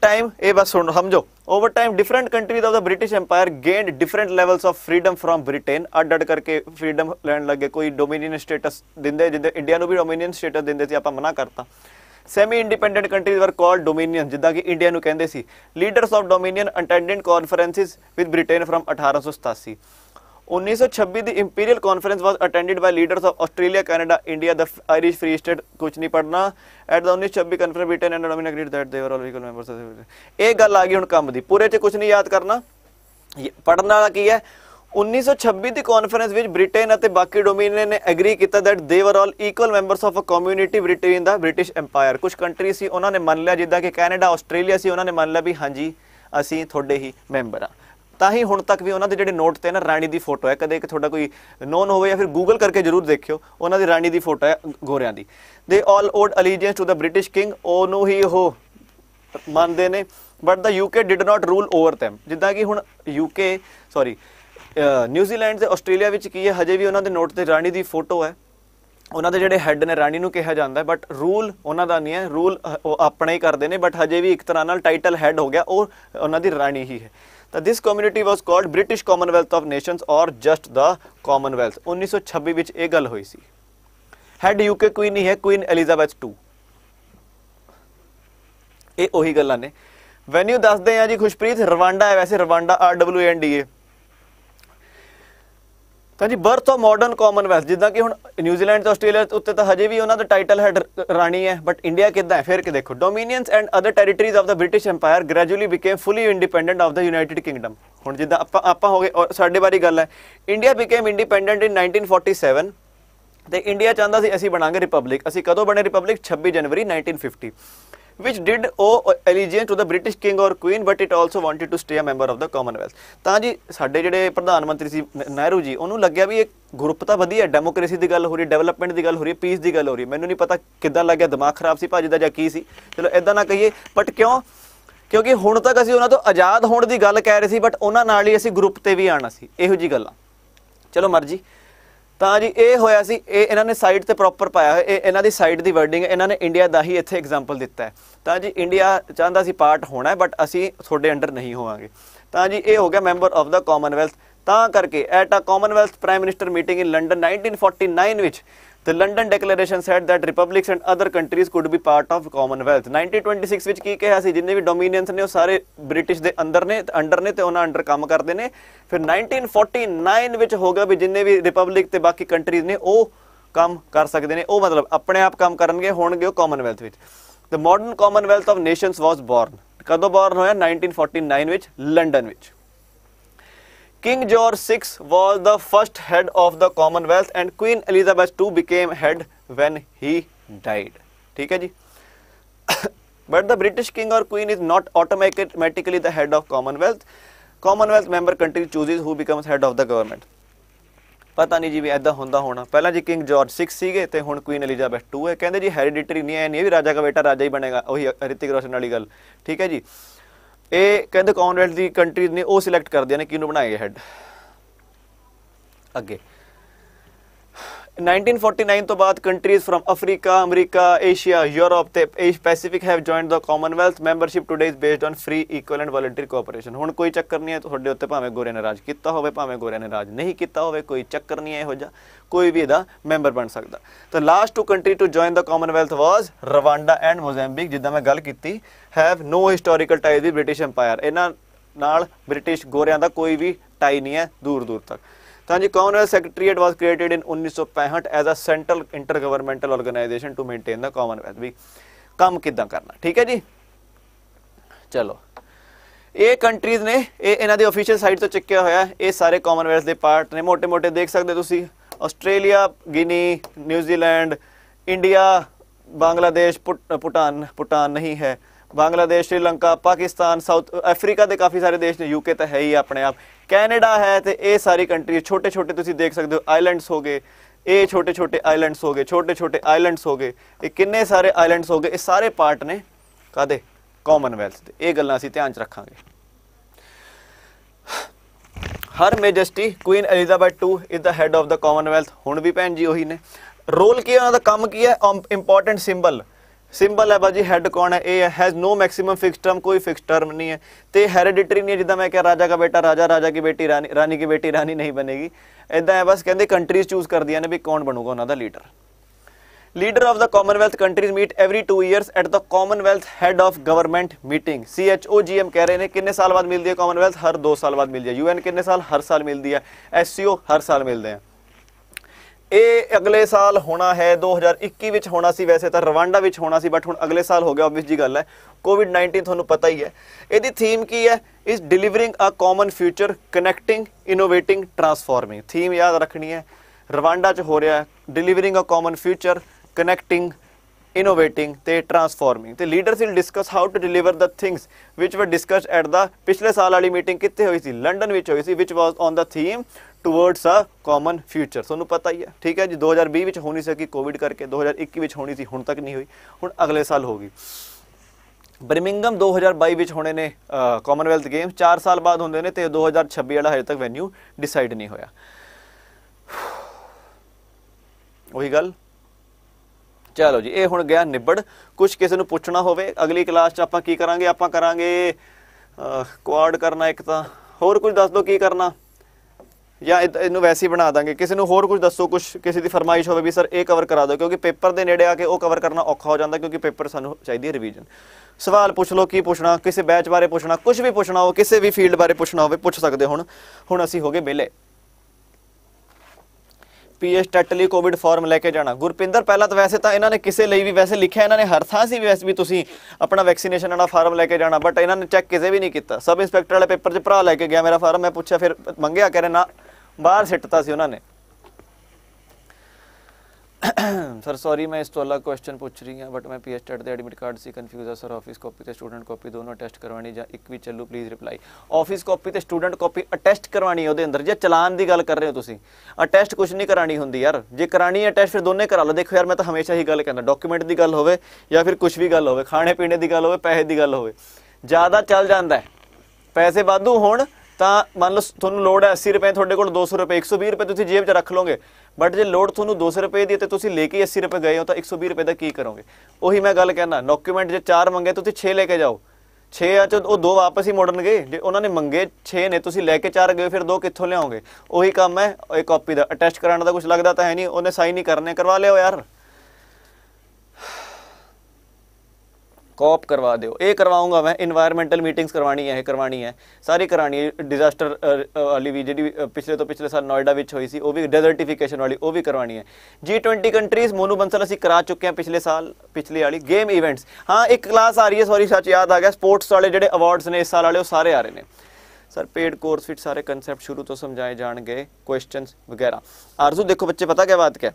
time ਇਹ ਬਸ ਸੁਣੋ ਸਮਝੋ over time different countries of the British Empire gained different levels of freedom from Britain ਅੱਡ ਅੱਡ ਕਰਕੇ ਫਰੀडम ਲੈਣ ਲੱਗੇ ਕੋਈ ਡੋਮੀਨੀਅਨ ਸਟੇਟਸ ਦਿੰਦੇ ਜਿੱਦਾਂ ਇੰਡੀਆ ਨੂੰ ਵੀ ਡੋਮੀਨੀਅਨ ਸਟੇਟਸ ਦਿੰਦੇ ਸੀ ਆਪਾਂ ਮਨਾ ਕਰਤਾ semi independent countries were called dominion ਜਿੱਦਾਂ ਕਿ ਇੰਡੀਆ ਨੂੰ ਕਹਿੰਦੇ ਸੀ leaders of dominion attendant conferences with Britain from 1887 1926 the Imperial Conference was attended by leaders of Australia Canada India the Irish Free State ਕੁਝ ਨਹੀਂ ਪੜਨਾ at the 1926 conference Britain and dominion agreed that they were all equal members ਇਹ ਗੱਲ ਆ ਗਈ ਹੁਣ ਕੰਮ ਦੀ ਪੂਰੇ 'ਚ ਕੁਝ ਨਹੀਂ ਯਾਦ ਕਰਨਾ ਪੜਨ ਵਾਲਾ ਕੀ ਹੈ 1926 ਦੀ ਕਾਨਫਰੰਸ ਵਿੱਚ ਬ੍ਰਿਟੇਨ ਅਤੇ ਬਾਕੀ ਡੋਮਿਨੀਅਨ ਨੇ ਐਗਰੀ ਕੀਤਾ that they were all equal members of a community Britain the British Empire ਕੁਝ ਕੰਟਰੀ ਸੀ ਉਹਨਾਂ ਨੇ ਮੰਨ ਲਿਆ ਜਿੱਦਾਂ ਕਿ ਕੈਨੇਡਾ ਆਸਟ੍ਰੇਲੀਆ ਸੀ ਉਹਨਾਂ ਨੇ ਮੰਨ ਲਿਆ ਵੀ ਹਾਂਜੀ ਅਸੀਂ ਤੁਹਾਡੇ ਹੀ ਮੈਂਬਰ ਆ ਤਾਂ ਹੀ ਹੁਣ ਤੱਕ ਵੀ ਉਹਨਾਂ ਦੇ ਜਿਹੜੇ ਨੋਟ ਤੇ ਨਾ ਰਾਣੀ ਦੀ ਫੋਟੋ ਹੈ ਕਦੇ ਇੱਕ ਤੁਹਾਡਾ ਕੋਈ ਨੋਨ ਹੋਵੇ ਜਾਂ ਫਿਰ ਗੂਗਲ ਕਰਕੇ ਜ਼ਰੂਰ ਦੇਖਿਓ ਉਹਨਾਂ ਦੀ ਰਾਣੀ ਦੀ ਫੋਟੋ ਹੈ ਗੋਰਿਆਂ ਦੀ they all owed allegiance to the British king ਉਹਨੂੰ ਹੀ ਉਹ ਮੰਨਦੇ ਨੇ but the UK did not rule over them ਜਿੱਦਾਂ ਕਿ ਹੁਣ ਯੂਕੇ ਸੌਰੀ ਨਿਊਜ਼ੀਲੈਂਡ ਤੇ ਆਸਟ੍ਰੇਲੀਆ ਵਿੱਚ ਕੀ ਹੈ ਹਜੇ ਵੀ ਉਹਨਾਂ ਦੇ ਨੋਟ ਤੇ ਰਾਣੀ ਦੀ ਫੋਟੋ ਹੈ ਉਹਨਾਂ ਦੇ ਜਿਹੜੇ ਹੈੱਡ ਨੇ ਰਾਣੀ ਨੂੰ ਕਿਹਾ ਜਾਂਦਾ ਬਟ ਰੂਲ ਉਹਨਾਂ ਦਾ ਨਹੀਂ ਹੈ ਰੂਲ ਉਹ ਆਪਣੇ ਹੀ ਕਰਦੇ ਨੇ ਬਟ ਹਜੇ ਵੀ ਇੱਕ ਤਰ੍ਹਾਂ ਨਾਲ ਟਾਈਟਲ ਹੈੱਡ ਹੋ ਗਿਆ ਉਹ ਉਹਨਾਂ ਦੀ ਰਾਣੀ ਹੀ ਹੈ ਤਾਂ this community was called British Commonwealth of Nations or just the Commonwealth 1926 ਵਿੱਚ ਇਹ ਗੱਲ ਹੋਈ ਸੀ ਹੈਡ ਯੂਕੇ ਕੁਈਨ ਹੀ ਹੈ ਕੁਈਨ ਐਲਿਜ਼ਾਬੈਥ 2 ਇਹ ਉਹੀ ਗੱਲਾਂ ਨੇ ਵੈਨਿਊ ਦੱਸਦੇ ਆ ਜੀ ਖੁਸ਼ਪ੍ਰੀਤ ਰਵਾਂਡਾ ਹੈ ਵੈਸੇ Rwanda R W N D A ਤਾਂ ਜੀ ਬਰਥ ਆਫ ਮਾਡਰਨ ਕਾਮਨਵੈਲਥ ਜਿੱਦਾਂ ਕਿ ਹੁਣ ਨਿਊਜ਼ੀਲੈਂਡ ਤੇ ਆਸਟ੍ਰੇਲੀਆ ਉੱਤੇ ਤਾਂ ਹਜੇ ਵੀ ਉਹਨਾਂ ਦਾ ਟਾਈਟਲ ਹੈਡ ਰਾਣੀ ਹੈ ਬਟ ਇੰਡੀਆ ਕਿੱਦਾਂ ਹੈ ਫਿਰ ਕਿ ਦੇਖੋ dominions and other territories of the British Empire gradually became fully independent of the United Kingdom ਹੁਣ ਜਿੱਦਾਂ ਆਪਾਂ ਆਪਾਂ ਹੋ ਗਏ ਸਾਡੇ ਬਾਰੇ ਗੱਲ ਹੈ ਇੰਡੀਆ ਬਿਕੇਮ ਇੰਡੀਪੈਂਡੈਂਟ ਇਨ 1947 ਤੇ ਇੰਡੀਆ ਚਾਹੁੰਦਾ ਸੀ ਅਸੀਂ ਬਣਾਂਗੇ ਰਿਪਬਲਿਕ ਅਸੀਂ ਕਦੋਂ ਬਣੇ ਰਿਪਬਲਿਕ 26 ਜਨਵਰੀ 1950 which did owe oh, allegiance to the British king or queen but it also wanted to stay a member of the commonwealth ਤਾਂ ਜੀ ਸਾਡੇ ਜਿਹੜੇ ਪ੍ਰਧਾਨ ਮੰਤਰੀ ਸੀ ਨਹਿਰੂ ਜੀ ਉਹਨੂੰ ਲੱਗਿਆ ਵੀ ਇਹ ਗਰੁੱਪ ਤਾਂ ਵਧੀਆ ਡੈਮੋਕ੍ਰੇਸੀ ਦੀ ਗੱਲ ਹੋ ਰਹੀ ਡਿਵੈਲਪਮੈਂਟ ਦੀ ਗੱਲ ਹੋ ਰਹੀ ਪੀਸ ਦੀ ਗੱਲ ਹੋ ਰਹੀ ਮੈਨੂੰ ਨਹੀਂ ਪਤਾ ਕਿੱਦਾਂ ਲੱਗਿਆ ਦਿਮਾਗ ਖਰਾਬ ਸੀ ਭਾਜੀ ਦਾ ਜਾਂ ਕੀ ਸੀ ਚਲੋ ਇਦਾਂ ਨਾ ਕਹੀਏ ਬਟ ਕਿਉਂ ਕਿਉਂਕਿ ਹੁਣ ਤੱਕ ਅਸੀਂ ਉਹਨਾਂ ਤੋਂ ਆਜ਼ਾਦ ਹੋਣ ਦੀ ਗੱਲ ਕਹਿ ਰਹੇ ਸੀ ਬਟ ਉਹਨਾਂ ਨਾਲ ਹੀ ਅਸੀਂ ਗਰੁੱਪ ਤੇ ਵੀ ਆਣਾ ਸੀ ਇਹੋ ਜੀ ਗੱਲਾਂ ਚਲੋ ਮਰਜੀ ਤਾਂ ਜੀ ਇਹ ਹੋਇਆ ਸੀ ਇਹ ਇਹਨਾਂ ਨੇ ਸਾਈਟ ਤੇ ਪ੍ਰੋਪਰ ਪਾਇਆ ਹੋਇਆ ਇਹ ਇਹਨਾਂ ਦੀ ਸਾਈਟ ਦੀ ਵਰਡਿੰਗ ਇਹਨਾਂ ਨੇ ਇੰਡੀਆ ਦਾ ਹੀ ਇੱਥੇ ਐਗਜ਼ਾਮਪਲ ਦਿੱਤਾ ਹੈ ਤਾਂ ਜੀ ਇੰਡੀਆ ਚਾਹੁੰਦਾ ਸੀ ਪਾਰਟ ਹੋਣਾ ਹੈ ਬਟ ਅਸੀਂ ਤੁਹਾਡੇ ਅੰਡਰ ਨਹੀਂ ਹੋਵਾਂਗੇ ਤਾਂ ਜੀ ਇਹ ਹੋ ਗਿਆ ਮੈਂਬਰ ਆਫ ਦਾ ਕਾਮਨਵੈਲਥ ਤਾਂ ਕਰਕੇ at a Commonwealth prime minister meeting in London 1949 ਵਿੱਚ The London Declaration said that republics and other countries could be part of Commonwealth 1926 ਵਿੱਚ ਕੀ ਕਿਹਾ ਸੀ ਜਿੰਨੇ ਵੀ ਡੋਮੀਨੀਅਨਸ ਨੇ ਉਹ ਸਾਰੇ ਬ੍ਰਿਟਿਸ਼ ਦੇ ਅੰਦਰ ਨੇ ਅੰਡਰ ਨੇ ਤੇ ਉਹਨਾਂ ਅੰਡਰ ਕੰਮ ਕਰਦੇ ਨੇ ਫਿਰ 1949 ਵਿੱਚ ਹੋ ਗਿਆ ਵੀ ਜਿੰਨੇ ਵੀ ਰਿਪਬਲਿਕ ਤੇ ਬਾਕੀ ਕੰਟਰੀਜ਼ ਨੇ ਉਹ ਕੰਮ ਕਰ ਸਕਦੇ ਨੇ ਉਹ ਮਤਲਬ ਆਪਣੇ ਆਪ ਕੰਮ ਕਰਨਗੇ ਹੋਣਗੇ ਉਹ ਕਾਮਨਵੈਲਥ ਵਿੱਚ the modern Commonwealth of nations was born ਕਦੋਂ ਬੋਰਨ ਹੋਇਆ 1949 ਵਿੱਚ ਲੰਡਨ ਵਿੱਚ King George VI was the first head of the Commonwealth and Queen Elizabeth II became head when he died. ठीक है जी But the British king or queen is not automatically the head of Commonwealth. Commonwealth member country chooses who becomes head of the government. ਪਤਾ ਨਹੀਂ ਜੀ ਵੀ ਐਦਾਂ ਹੁੰਦਾ ਹੋਣਾ ਪਹਿਲਾਂ ਜੀ ਕਿੰਗ ਜਾਰਜ 6 ਸੀਗੇ ਤੇ ਹੁਣ Queen Elizabeth 2 ਹੈ ਕਹਿੰਦੇ ਜੀ hereditary ਨਹੀਂ ਹੈ ਨਹੀਂ ਵੀ ਰਾਜਾ ਦਾ ਬੇਟਾ ਰਾਜਾ ਹੀ ਬਣੇਗਾ ਉਹੀ ਰਿਤਿਕ ਰੋਸ਼ਨ ਵਾਲੀ ਗੱਲ ਠੀਕ ਹੈ ਜੀ ਇਹ ਕਹਿੰਦੇ ਕਾਮਨਵੈਲਥ ਦੀ ਕੰਟਰੀ ਨੇ ਉਹ ਸਿਲੈਕਟ ਕਰਦੇ ਨੇ ਕਿਹਨੂੰ ਬਣਾਏ ਹੈਡ ਅੱਗੇ 1949 ਤੋਂ ਬਾਅਦ countries from Africa America Asia Europe ਤੇ Asia Pacific have joined the Commonwealth membership today is based on free equal and voluntary cooperation ਹੁਣ ਕੋਈ ਚੱਕਰ ਨਹੀਂ ਹੈ ਤੁਹਾਡੇ ਉੱਤੇ ਭਾਵੇਂ ਗੋਰੇ ਨੇ ਰਾਜ ਕੀਤਾ ਹੋਵੇ ਭਾਵੇਂ ਗੋਰੇ ਨੇ ਰਾਜ ਨਹੀਂ ਕੀਤਾ ਹੋਵੇ ਕੋਈ ਚੱਕਰ ਨਹੀਂ ਹੈ ਇਹੋ ਜਿਹਾ ਕੋਈ ਵੀ ਇਹਦਾ ਮੈਂਬਰ ਬਣ ਸਕਦਾ ਤਾਂ last two country to join the Commonwealth was Rwanda and Mozambique ਜਿੱਦਾਂ ਮੈਂ ਗੱਲ ਕੀਤੀ have no historical tie with British Empire ਇਹਨਾਂ ਨਾਲ ਬ੍ਰਿਟਿਸ਼ ਗੋਰਿਆਂ ਦਾ ਕੋਈ ਵੀ ਟਾਈ ਨਹੀਂ ਹੈ ਦੂਰ ਦੂਰ ਤੱਕ ਤਾਂ ਜੀ Commonwealth secretariat was created in 1965 as a central intergovernmental organisation to maintain the Commonwealth ਵੀ ਕੰਮ ਕਿਦਾਂ ਕਰਨਾ ਠੀਕ ਹੈ ਜੀ ਚਲੋ ਇਹ ਕੰਟਰੀਜ਼ ਨੇ ਇਹ ਇਹਨਾਂ ਦੇ ਅਫੀਸ਼ੀਅਲ ਸਾਈਟ ਤੋਂ ਚੱਕਿਆ ਹੋਇਆ ਇਹ ਸਾਰੇ ਕਾਮਨਵੈਲਥ ਦੇ ਪਾਰਟ ਨੇ ਮੋٹے-ਮੋٹے ਦੇਖ ਸਕਦੇ ਤੁਸੀਂ Australia Guinea New Zealand India Bangladesh Bhutan Bhutan ਨਹੀਂ ਹੈ ਬੰਗਲਾਦੇਸ਼ ਸ਼੍ਰੀਲੰਕਾ ਪਾਕਿਸਤਾਨ ਸਾਊਥ ਅਫਰੀਕਾ ਦੇ ਕਾਫੀ ਸਾਰੇ ਦੇਸ਼ ਨੇ ਯੂਕੇ ਤਾਂ ਹੈ ਹੀ ਆਪਣੇ ਆਪ ਕੈਨੇਡਾ ਹੈ ਤੇ ਇਹ ਸਾਰੀ ਕੰਟਰੀ ਛੋਟੇ ਛੋਟੇ ਤੁਸੀਂ ਦੇਖ ਸਕਦੇ ਹੋ ਆਈਲੈਂਡਸ ਹੋ ਗਏ ਇਹ ਛੋਟੇ ਛੋਟੇ ਆਈਲੈਂਡਸ ਹੋ ਗਏ ਛੋਟੇ ਛੋਟੇ ਆਈਲੈਂਡਸ ਹੋ ਗਏ ਇਹ ਕਿੰਨੇ ਸਾਰੇ ਆਈਲੈਂਡਸ ਹੋ ਗਏ ਇਹ ਸਾਰੇ ਪਾਰਟ ਨੇ ਕਾਦੇ ਕਾਮਨਵੈਲਥ ਦੇ ਇਹ ਗੱਲਾਂ ਅਸੀਂ ਧਿਆਨ ਚ ਰੱਖਾਂਗੇ ਹਰ majesty queen Elizabeth 2 is the head of the Commonwealth ਹੁਣ ਵੀ ਭੈਣ ਜੀ ਉਹੀ ਨੇ ਰੋਲ ਕੀ ਉਹਨਾਂ ਦਾ ਕੰਮ ਕੀ ਹੈ ਇੰਪੋਰਟੈਂਟ ਸਿੰਬਲ ਸਿੰਬਲ ਹੈ ਬਾਜੀ ਹੈਡ ਕੌਣ ਹੈ ਇਹ ਹੈ has no maximum fix term ਕੋਈ ਫਿਕਸ ਟਰਮ ਨਹੀਂ ਹੈ ਤੇ ਹੈਰੀਡਿਟਰੀ ਨਹੀਂ ਹੈ ਜਿੱਦਾਂ ਮੈਂ ਕਿਹਾ ਰਾਜਾ ਦਾ ਬੇਟਾ ਰਾਜਾ ਰਾਜਾ ਦੀ ਬੇਟੀ ਰਾਣੀ ਰਾਣੀ ਦੀ ਬੇਟੀ ਰਾਣੀ ਨਹੀਂ ਬਣੇਗੀ ਇਦਾਂ ਹੈ ਬਸ ਕਹਿੰਦੇ ਕੰਟਰੀਜ਼ ਚੂਜ਼ ਕਰਦੀਆਂ ਨੇ ਵੀ ਕੌਣ ਬਣੂਗਾ ਉਹਨਾਂ ਦਾ leader leader of the Commonwealth countries meet every 2 years at the Commonwealth head of government meeting ਐਮ ਕਹਿ ਰਹੇ ਨੇ ਕਿੰਨੇ ਸਾਲ ਬਾਅਦ ਮਿਲਦੀ ਹੈ ਕਾਮਨਵੈਲਥ ਹਰ 2 ਸਾਲ ਬਾਅਦ ਮਿਲਦੀ ਹੈ ਯੂਐਨ ਕਿੰਨੇ ਸਾਲ ਹਰ ਸਾਲ ਮਿਲਦੀ ਹੈ ਐਸਸੀਓ ਹਰ ਸਾਲ ਮਿਲਦੇ ਆ ਇਹ ਅਗਲੇ ਸਾਲ ਹੋਣਾ ਹੈ 2021 ਵਿੱਚ ਹੋਣਾ ਸੀ ਵੈਸੇ ਤਾਂ ਰਵਾਂਡਾ ਵਿੱਚ ਹੋਣਾ ਸੀ ਬਟ ਹੁਣ ਅਗਲੇ ਸਾਲ ਹੋ ਗਿਆ ਆਬਵੀਅਸ ਜੀ ਗੱਲ ਹੈ ਕੋਵਿਡ-19 ਤੁਹਾਨੂੰ ਪਤਾ ਹੀ ਹੈ ਇਹਦੀ ਥੀਮ ਕੀ ਹੈ ਇਸ delivering a common future connecting innovating transforming theme ਯਾਦ ਰੱਖਣੀ ਹੈ ਰਵਾਂਡਾ 'ਚ ਹੋ ਰਿਹਾ ਹੈ delivering a common future connecting innovating ਤੇ transforming ਤੇ leaders will discuss how to deliver the things which were discussed at the ਪਿਛਲੇ ਸਾਲ ਵਾਲੀ ਮੀਟਿੰਗ ਕਿੱਥੇ ਹੋਈ ਸੀ ਲੰਡਨ ਵਿੱਚ ਹੋਈ ਸੀ which was on the theme towards a common future ਤੁਹਾਨੂੰ ਪਤਾ ਹੀ ਹੈ ਠੀਕ ਹੈ ਜੀ 2020 ਵਿੱਚ ਹੋਣੀ ਸੀ ਕਿ ਕੋਵਿਡ ਕਰਕੇ 2021 ਵਿੱਚ ਹੋਣੀ ਸੀ ਹੁਣ ਤੱਕ ਨਹੀਂ ਹੋਈ ਹੁਣ ਅਗਲੇ ਸਾਲ ਹੋਗੀ ਬਰਮਿੰਗਮ 2022 ਵਿੱਚ ਹੋਣੇ ਨੇ ਕਾਮਨਵੈਲਥ ਗੇਮਸ 4 ਸਾਲ ਬਾਅਦ ਹੁੰਦੇ ਨੇ ਤੇ 2026 ਵਾਲਾ ਹਜੇ ਤੱਕ ਵੈਨਿਊ ਡਿਸਾਈਡ ਨਹੀਂ ਹੋਇਆ ਉਹੀ ਗੱਲ ਚਲੋ ਜੀ ਇਹ ਹੁਣ ਗਿਆ ਨਿਬੜ ਕੁਝ ਕਿਸੇ ਨੂੰ ਪੁੱਛਣਾ ਹੋਵੇ ਅਗਲੀ ਕਲਾਸ 'ਚ ਆਪਾਂ ਕੀ ਕਰਾਂਗੇ ਆਪਾਂ ਕਰਾਂਗੇ ਕੁਆਡ ਕਰਨਾ ਇੱਕ ਤਾਂ ਹੋਰ ਕੁਝ ਦੱਸ ਦਿਓ ਕੀ ਕਰਨਾ ਜਾਂ ਇਹਨੂੰ ਵੈਸੇ ਹੀ ਬਣਾ ਦਾਂਗੇ ਕਿਸੇ ਨੂੰ ਹੋਰ ਕੁਝ ਦੱਸੋ ਕੁਝ ਕਿਸੇ ਦੀ ਫਰਮਾਇਸ਼ ਹੋਵੇ ਵੀ ਸਰ ਇਹ ਕਵਰ ਕਰਾ ਦਿਓ ਕਿਉਂਕਿ ਪੇਪਰ ਦੇ ਨੇੜੇ ਆ ਕੇ ਉਹ ਕਵਰ ਕਰਨਾ ਔਖਾ ਹੋ ਜਾਂਦਾ ਕਿਉਂਕਿ ਪੇਪਰ ਸਾਨੂੰ ਚਾਹੀਦੀ ਹੈ ਰਿਵੀਜ਼ਨ ਸਵਾਲ ਪੁੱਛ ਲਓ ਕੀ ਪੁੱਛਣਾ ਕਿਸੇ ਬੈਚ ਬਾਰੇ ਪੁੱਛਣਾ ਕੁਝ ਵੀ ਪੁੱਛਣਾ ਹੋ ਕਿਸੇ ਵੀ ਫੀਲਡ ਬਾਰੇ ਪੁੱਛਣਾ ਹੋਵੇ ਪੁੱਛ ਸਕਦੇ ਹੁਣ ਹੁਣ ਅਸੀਂ ਹੋਗੇ ਵਿਲੇ ਪੀਐਸ ਟੈਟ ਲਈ ਕੋਵਿਡ ਫਾਰਮ ਲੈ ਕੇ ਜਾਣਾ ਗੁਰਪਿੰਦਰ ਪਹਿਲਾਂ ਤਾਂ ਵੈਸੇ ਤਾਂ ਇਹਨਾਂ ਨੇ ਕਿਸੇ ਲਈ ਵੀ ਵੈਸੇ ਲਿਖਿਆ ਇਹਨਾਂ ਨੇ ਹਰ ਥਾਂ ਸੀ ਵੈਸੇ ਵੀ ਤੁਸੀਂ ਆਪਣਾ ਵੈਕਸੀਨੇਸ਼ਨ ਵਾਲਾ ਫਾਰਮ ਲੈ ਕੇ ਜਾਣਾ ਬਟ ਇਹਨਾਂ ਨੇ ਚੈੱਕ ਕਿਸੇ ਵੀ ਨਹੀਂ ਕੀਤਾ ਸਬ ਇੰਸਪੈਕਟਰ ਵਾਲੇ ਪੇਪਰ 'ਚ ਭਰਾ ਲੈ ਕੇ ਗਿਆ ਮੇਰਾ ਫਾਰਮ ਮੈਂ ਪੁੱਛਿਆ ਫਿਰ ਮੰਗਿਆ ਕਹਿੰਦੇ ਨਾ ਬਾਹਰ ਸਿੱਟਤਾ ਸੀ ਉਹਨਾਂ ਨੇ ਸਰ ਸੌਰੀ ਮੈਂ ਇਸ ਤੋਂ ਅਲੱਗ ਕੁਐਸਚਨ ਪੁੱਛ ਰਹੀ ਹਾਂ ਬਟ ਮੈਂ ਪੀਐਸ ਟੈਟ ਦੇ ਐਡਮਿਟ ਕਾਰਡ ਸੀ ਕਨਫਿਊਜ਼ ਆ ਸਰ ਆਫਿਸ ਕਾਪੀ ਤੇ ਸਟੂਡੈਂਟ ਕਾਪੀ ਦੋਨੋਂ ਟੈਸਟ ਕਰਵਾਣੀ ਜਾਂ ਇੱਕ ਵੀ ਚੱਲੂ ਪਲੀਜ਼ ਰਿਪਲਾਈ ਆਫਿਸ ਕਾਪੀ ਤੇ ਸਟੂਡੈਂਟ ਕਾਪੀ ਅਟੈਸਟ ਕਰਵਾਣੀ ਉਹਦੇ ਅੰਦਰ ਜੇ ਚਲਾਨ ਦੀ ਗੱਲ ਕਰ ਰਹੇ ਹੋ ਤੁਸੀਂ ਅਟੈਸਟ ਕੁਝ ਨਹੀਂ ਕਰਾਣੀ ਹੁੰਦੀ ਯਾਰ ਜੇ ਕਰਾਣੀ ਹੈ ਟੈਸਟ ਫਿਰ ਦੋਨੇ ਕਰਾ ਲਓ ਦੇਖੋ ਯਾਰ ਮੈਂ ਤਾਂ ਹਮੇਸ਼ਾ ਹੀ ਗੱਲ ਕਹਿੰਦਾ ਡਾਕੂਮੈਂਟ ਦੀ ਗੱਲ ਹੋਵੇ ਜਾਂ ਫਿਰ ਕੁਝ ਵੀ ਗੱਲ ਹੋਵੇ ਖਾਣੇ ਪੀਣੇ ਦੀ ਗੱਲ ਹੋਵੇ ਪੈਸੇ ਦੀ ਗੱਲ ਹੋਵੇ ਜ਼ਿਆਦਾ ਚੱਲ ਜਾਂਦਾ ਪੈਸੇ ਵਾਧੂ ਹੋਣ ਤਾਂ ਮੰਨ ਲਓ ਤੁਹਾਨੂੰ ਲੋੜ ਹੈ 80 ਰੁਪਏ ਤੁਹਾਡੇ ਕੋਲ 200 ਰੁਪਏ 120 ਰੁਪਏ ਤੁਸੀਂ ਜੇਬ 'ਚ ਰੱਖ ਲਓਗੇ ਬਟ ਜੇ ਲੋਡ ਤੁਹਾਨੂੰ 200 ਰੁਪਏ ਦੀ ਤੇ ਤੁਸੀਂ ਲੈ ਕੇ 80 ਰੁਪਏ ਗਏ ਹੋ ਤਾਂ 120 ਰੁਪਏ ਦਾ ਕੀ ਕਰੋਗੇ ਉਹੀ ਮੈਂ ਗੱਲ ਕਹਿਣਾ ਡਾਕੂਮੈਂਟ ਜੇ 4 ਮੰਗੇ ਤੁਸੀਂ 6 ਲੈ ਕੇ ਜਾਓ 6 ਆ ਚ ਉਹ ਦੋ ਵਾਪਸ ਹੀ ਮੋੜਨਗੇ ਜੇ ਉਹਨਾਂ ਨੇ ਮੰਗੇ 6 ਨੇ ਤੁਸੀਂ ਲੈ ਕੇ 4 ਗਏ ਫਿਰ ਦੋ ਕਿੱਥੋਂ ਲਿਆਓਗੇ ਉਹੀ ਕੰਮ ਹੈ ਇਹ ਕਾਪੀ ਦਾ ਅਟੈਸਟ ਕਰਾਉਣ ਦਾ ਕੁਝ ਲੱਗਦਾ ਤਾਂ ਹੈ ਨਹੀਂ ਉਹਨੇ ਸਾਈਨ ਹੀ ਕਰਨੇ ਕਰਵਾ ਲਿਓ ਯਾਰ ਕੋਪ ਕਰਵਾ ਦਿਓ ਇਹ ਕਰਵਾਉਂਗਾ ਮੈਂ এনवायरमेंटल ਮੀਟਿੰਗਸ ਕਰਵਾਣੀ ਹੈ ਇਹ ਕਰਵਾਣੀ ਹੈ ਸਾਰੀ ਕਰਾਣੀ ਡਿਜ਼ਾਸਟਰ ਵਾਲੀ ਵੀ ਜਿਹੜੀ ਪਿਛਲੇ ਤੋਂ ਪਿਛਲੇ ਸਾਲ ਨੋਇਡਾ ਵਿੱਚ ਹੋਈ ਸੀ ਉਹ ਵੀ ਡੈਜ਼ਰਟੀਫਿਕੇਸ਼ਨ ਵਾਲੀ ਉਹ ਵੀ ਕਰਵਾਣੀ ਹੈ G20 ਕੰਟਰੀਜ਼ ਮੋਨੂ ਬੰਸਲ ਅਸੀਂ ਕਰਾ ਚੁੱਕੇ ਹਾਂ ਪਿਛਲੇ ਸਾਲ ਪਿਛਲੇ ਵਾਲੀ ਗੇਮ ਇਵੈਂਟਸ ਹਾਂ ਇੱਕ ਕਲਾਸ ਆ ਰਹੀ ਹੈ ਸੌਰੀ ਸੱਚ ਯਾਦ ਆ ਗਿਆ ਸਪੋਰਟਸ ਵਾਲੇ ਜਿਹੜੇ ਅਵਾਰਡਸ ਨੇ ਇਸ ਸਾਲ ਵਾਲੇ ਉਹ ਸਾਰੇ ਆ ਰਹੇ ਨੇ ਸਰ ਪੇਡ ਕੋਰਸ ਵਿੱਚ ਸਾਰੇ ਕਨਸੈਪਟ ਸ਼ੁਰੂ ਤੋਂ ਸਮਝਾਏ ਜਾਣਗੇ ਕੁਐਸਚਨਸ ਵਗੈਰਾ ਅਰਜ਼ੂ ਦੇਖੋ ਬੱਚੇ ਪਤਾ ਕੀ ਬਾਤ ਕਿਆ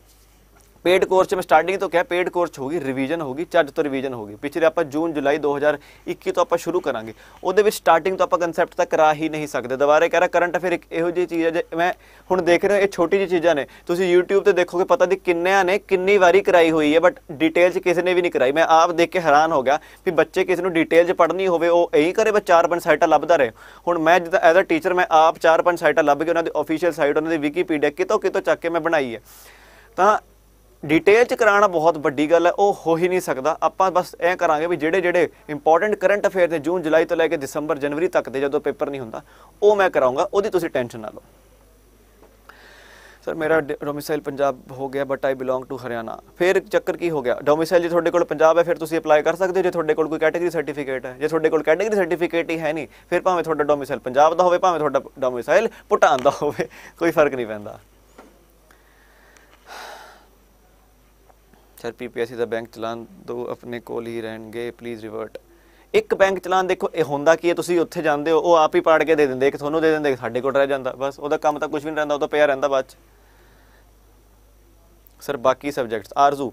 ਪੇਡ ਕੋਰਸ 'ਚ ਮੈਂ ਸਟਾਰਟਿੰਗ ਤੋਂ ਕਿਹਾ ਪੇਡ ਕੋਰਸ ਹੋਗੀ ਰਿਵੀਜ਼ਨ ਹੋਗੀ ਚੱਜ ਤੋਂ ਰਿਵੀਜ਼ਨ ਹੋਗੀ ਪਿਛਲੇ ਆਪਾਂ ਜੂਨ ਜੁਲਾਈ 2021 ਤੋਂ ਆਪਾਂ ਸ਼ੁਰੂ ਕਰਾਂਗੇ ਉਹਦੇ ਵਿੱਚ ਸਟਾਰਟਿੰਗ ਤੋਂ ਆਪਾਂ ਕਨਸੈਪਟ ਤੱਕ ਕਰਾ ਹੀ ਨਹੀਂ ਸਕਦੇ ਦੁਬਾਰੇ ਕਹਿ ਰਿਹਾ ਕਰੰਟ ਅਫੇਅਰ ਇੱਕ ਇਹੋ ਜਿਹੀ ਚੀਜ਼ ਹੈ ਜੇ ਮੈਂ ਹੁਣ ਦੇਖ ਰਿਹਾ ਇਹ ਛੋਟੀ ਜਿਹੀ ਚੀਜ਼ਾਂ ਨੇ ਤੁਸੀਂ YouTube ਤੇ ਦੇਖੋਗੇ ਪਤਾ ਨਹੀਂ ਕਿੰਨਿਆਂ ਨੇ ਕਿੰਨੀ ਵਾਰੀ ਕਰਾਈ ਹੋਈ ਹੈ ਬਟ ਡਿਟੇਲ 'ਚ ਕਿਸੇ ਨੇ ਵੀ ਨਹੀਂ ਕਰਾਈ ਮੈਂ ਆਪ ਦੇਖ ਕੇ ਹੈਰਾਨ ਹੋ ਗਿਆ ਕਿ ਬੱਚੇ ਕਿਸ ਨੂੰ ਡਿਟੇਲ 'ਚ ਪੜ੍ਹਨੀ ਹੋਵੇ ਉਹ ਇਹੀ ਕਰੇ ਬਸ ਚਾਰ ਪੰਜ ਸਾਈਟਾਂ ਲੱਭਦਾ ਰਹੇ ਹੁਣ ਮੈਂ ਜਦ ਐਜ਼ ਅ ਟੀਚਰ ਮੈਂ ਆਪ ਚਾਰ ਪੰਜ ਸਾਈਟਾਂ ਲੱਭ ਕੇ ਉਹਨਾਂ ਦੀ ਆਫੀਸ਼ੀਅਲ ਸਾਈਟ ਉਹਨਾਂ ਦੀ ਵਿਕੀਪੀਡੀਆ ਕਿਤੋਂ ਕਿਤੋਂ ਚੱਕ ਕੇ ਮੈਂ ਬਣਾਈ ਹੈ ਤਾਂ ਡਿਟੇਲ ਚ ਕਰਾਣਾ ਬਹੁਤ ਵੱਡੀ ਗੱਲ ਹੈ ਉਹ ਹੋ ਹੀ ਨਹੀਂ ਸਕਦਾ ਆਪਾਂ ਬਸ ਐ ਕਰਾਂਗੇ ਵੀ ਜਿਹੜੇ ਜਿਹੜੇ ਇੰਪੋਰਟੈਂਟ ਕਰੰਟ ਅਫੇਅਰ ਨੇ ਜੂਨ ਜੁਲਾਈ ਤੋਂ ਲੈ ਕੇ ਦਸੰਬਰ ਜਨਵਰੀ ਤੱਕ ਦੇ ਜਦੋਂ ਪੇਪਰ ਨਹੀਂ ਹੁੰਦਾ ਉਹ ਮੈਂ ਕਰਾਉਂਗਾ ਉਹਦੀ ਤੁਸੀਂ ਟੈਨਸ਼ਨ ਨਾ ਲਓ ਸਰ ਮੇਰਾ ਡੋਮਿਸਾਈਲ ਪੰਜਾਬ ਹੋ ਗਿਆ but I belong to Haryana ਫਿਰ ਚੱਕਰ ਕੀ ਹੋ ਗਿਆ ਡੋਮਿਸਾਈਲ ਜੇ ਤੁਹਾਡੇ ਕੋਲ ਪੰਜਾਬ ਹੈ ਫਿਰ ਤੁਸੀਂ ਅਪਲਾਈ ਕਰ ਸਕਦੇ ਹੋ ਜੇ ਤੁਹਾਡੇ ਕੋਲ ਕੋਈ ਕੈਟਾਗਰੀ ਸਰਟੀਫਿਕੇਟ ਹੈ ਜੇ ਤੁਹਾਡੇ ਕੋਲ ਕੈਟਾਗਰੀ ਸਰਟੀਫਿਕੇਟ ਹੀ ਹੈ ਨਹੀਂ ਫਿਰ ਭਾਵੇਂ ਤੁਹਾਡਾ ਡੋਮਿਸਾਈਲ ਪੰਜਾਬ ਦਾ ਹੋਵੇ ਭਾਵੇਂ ਤੁਹਾਡਾ ਡੋਮਿਸਾਈਲ ਭੂਟਾਨ ਦਾ ਹੋਵੇ ਕੋਈ ਫਰਕ ਨਹੀਂ ਪੈਂਦਾ ਸਰ ਪੀਪੀਐਸਸੀ ਦਾ ਬੈਂਕ ਚਲਾਨ ਦੋ ਆਪਣੇ ਕੋਲ ਹੀ ਰਹਿਣਗੇ ਪਲੀਜ਼ ਰਿਵਰਟ ਇੱਕ ਬੈਂਕ ਚਲਾਨ ਦੇਖੋ ਇਹ ਹੁੰਦਾ ਕੀ ਹੈ ਤੁਸੀਂ ਉੱਥੇ ਜਾਂਦੇ ਹੋ ਉਹ ਆਪ ਹੀ ਪਾੜ ਕੇ ਦੇ ਦਿੰਦੇ ਇੱਕ ਤੁਹਾਨੂੰ ਦੇ ਦਿੰਦੇ ਸਾਡੇ ਕੋਲ ਰਹਿ ਜਾਂਦਾ ਬਸ ਉਹਦਾ ਕੰਮ ਤਾਂ ਕੁਝ ਵੀ ਨਹੀਂ ਰਹਿੰਦਾ ਉਹ ਤਾਂ ਪਿਆ ਰਹਿੰਦਾ ਬਾਅਦ ਚ ਸਰ ਬਾਕੀ ਸਬਜੈਕਟਸ ਆਰਜ਼ੂ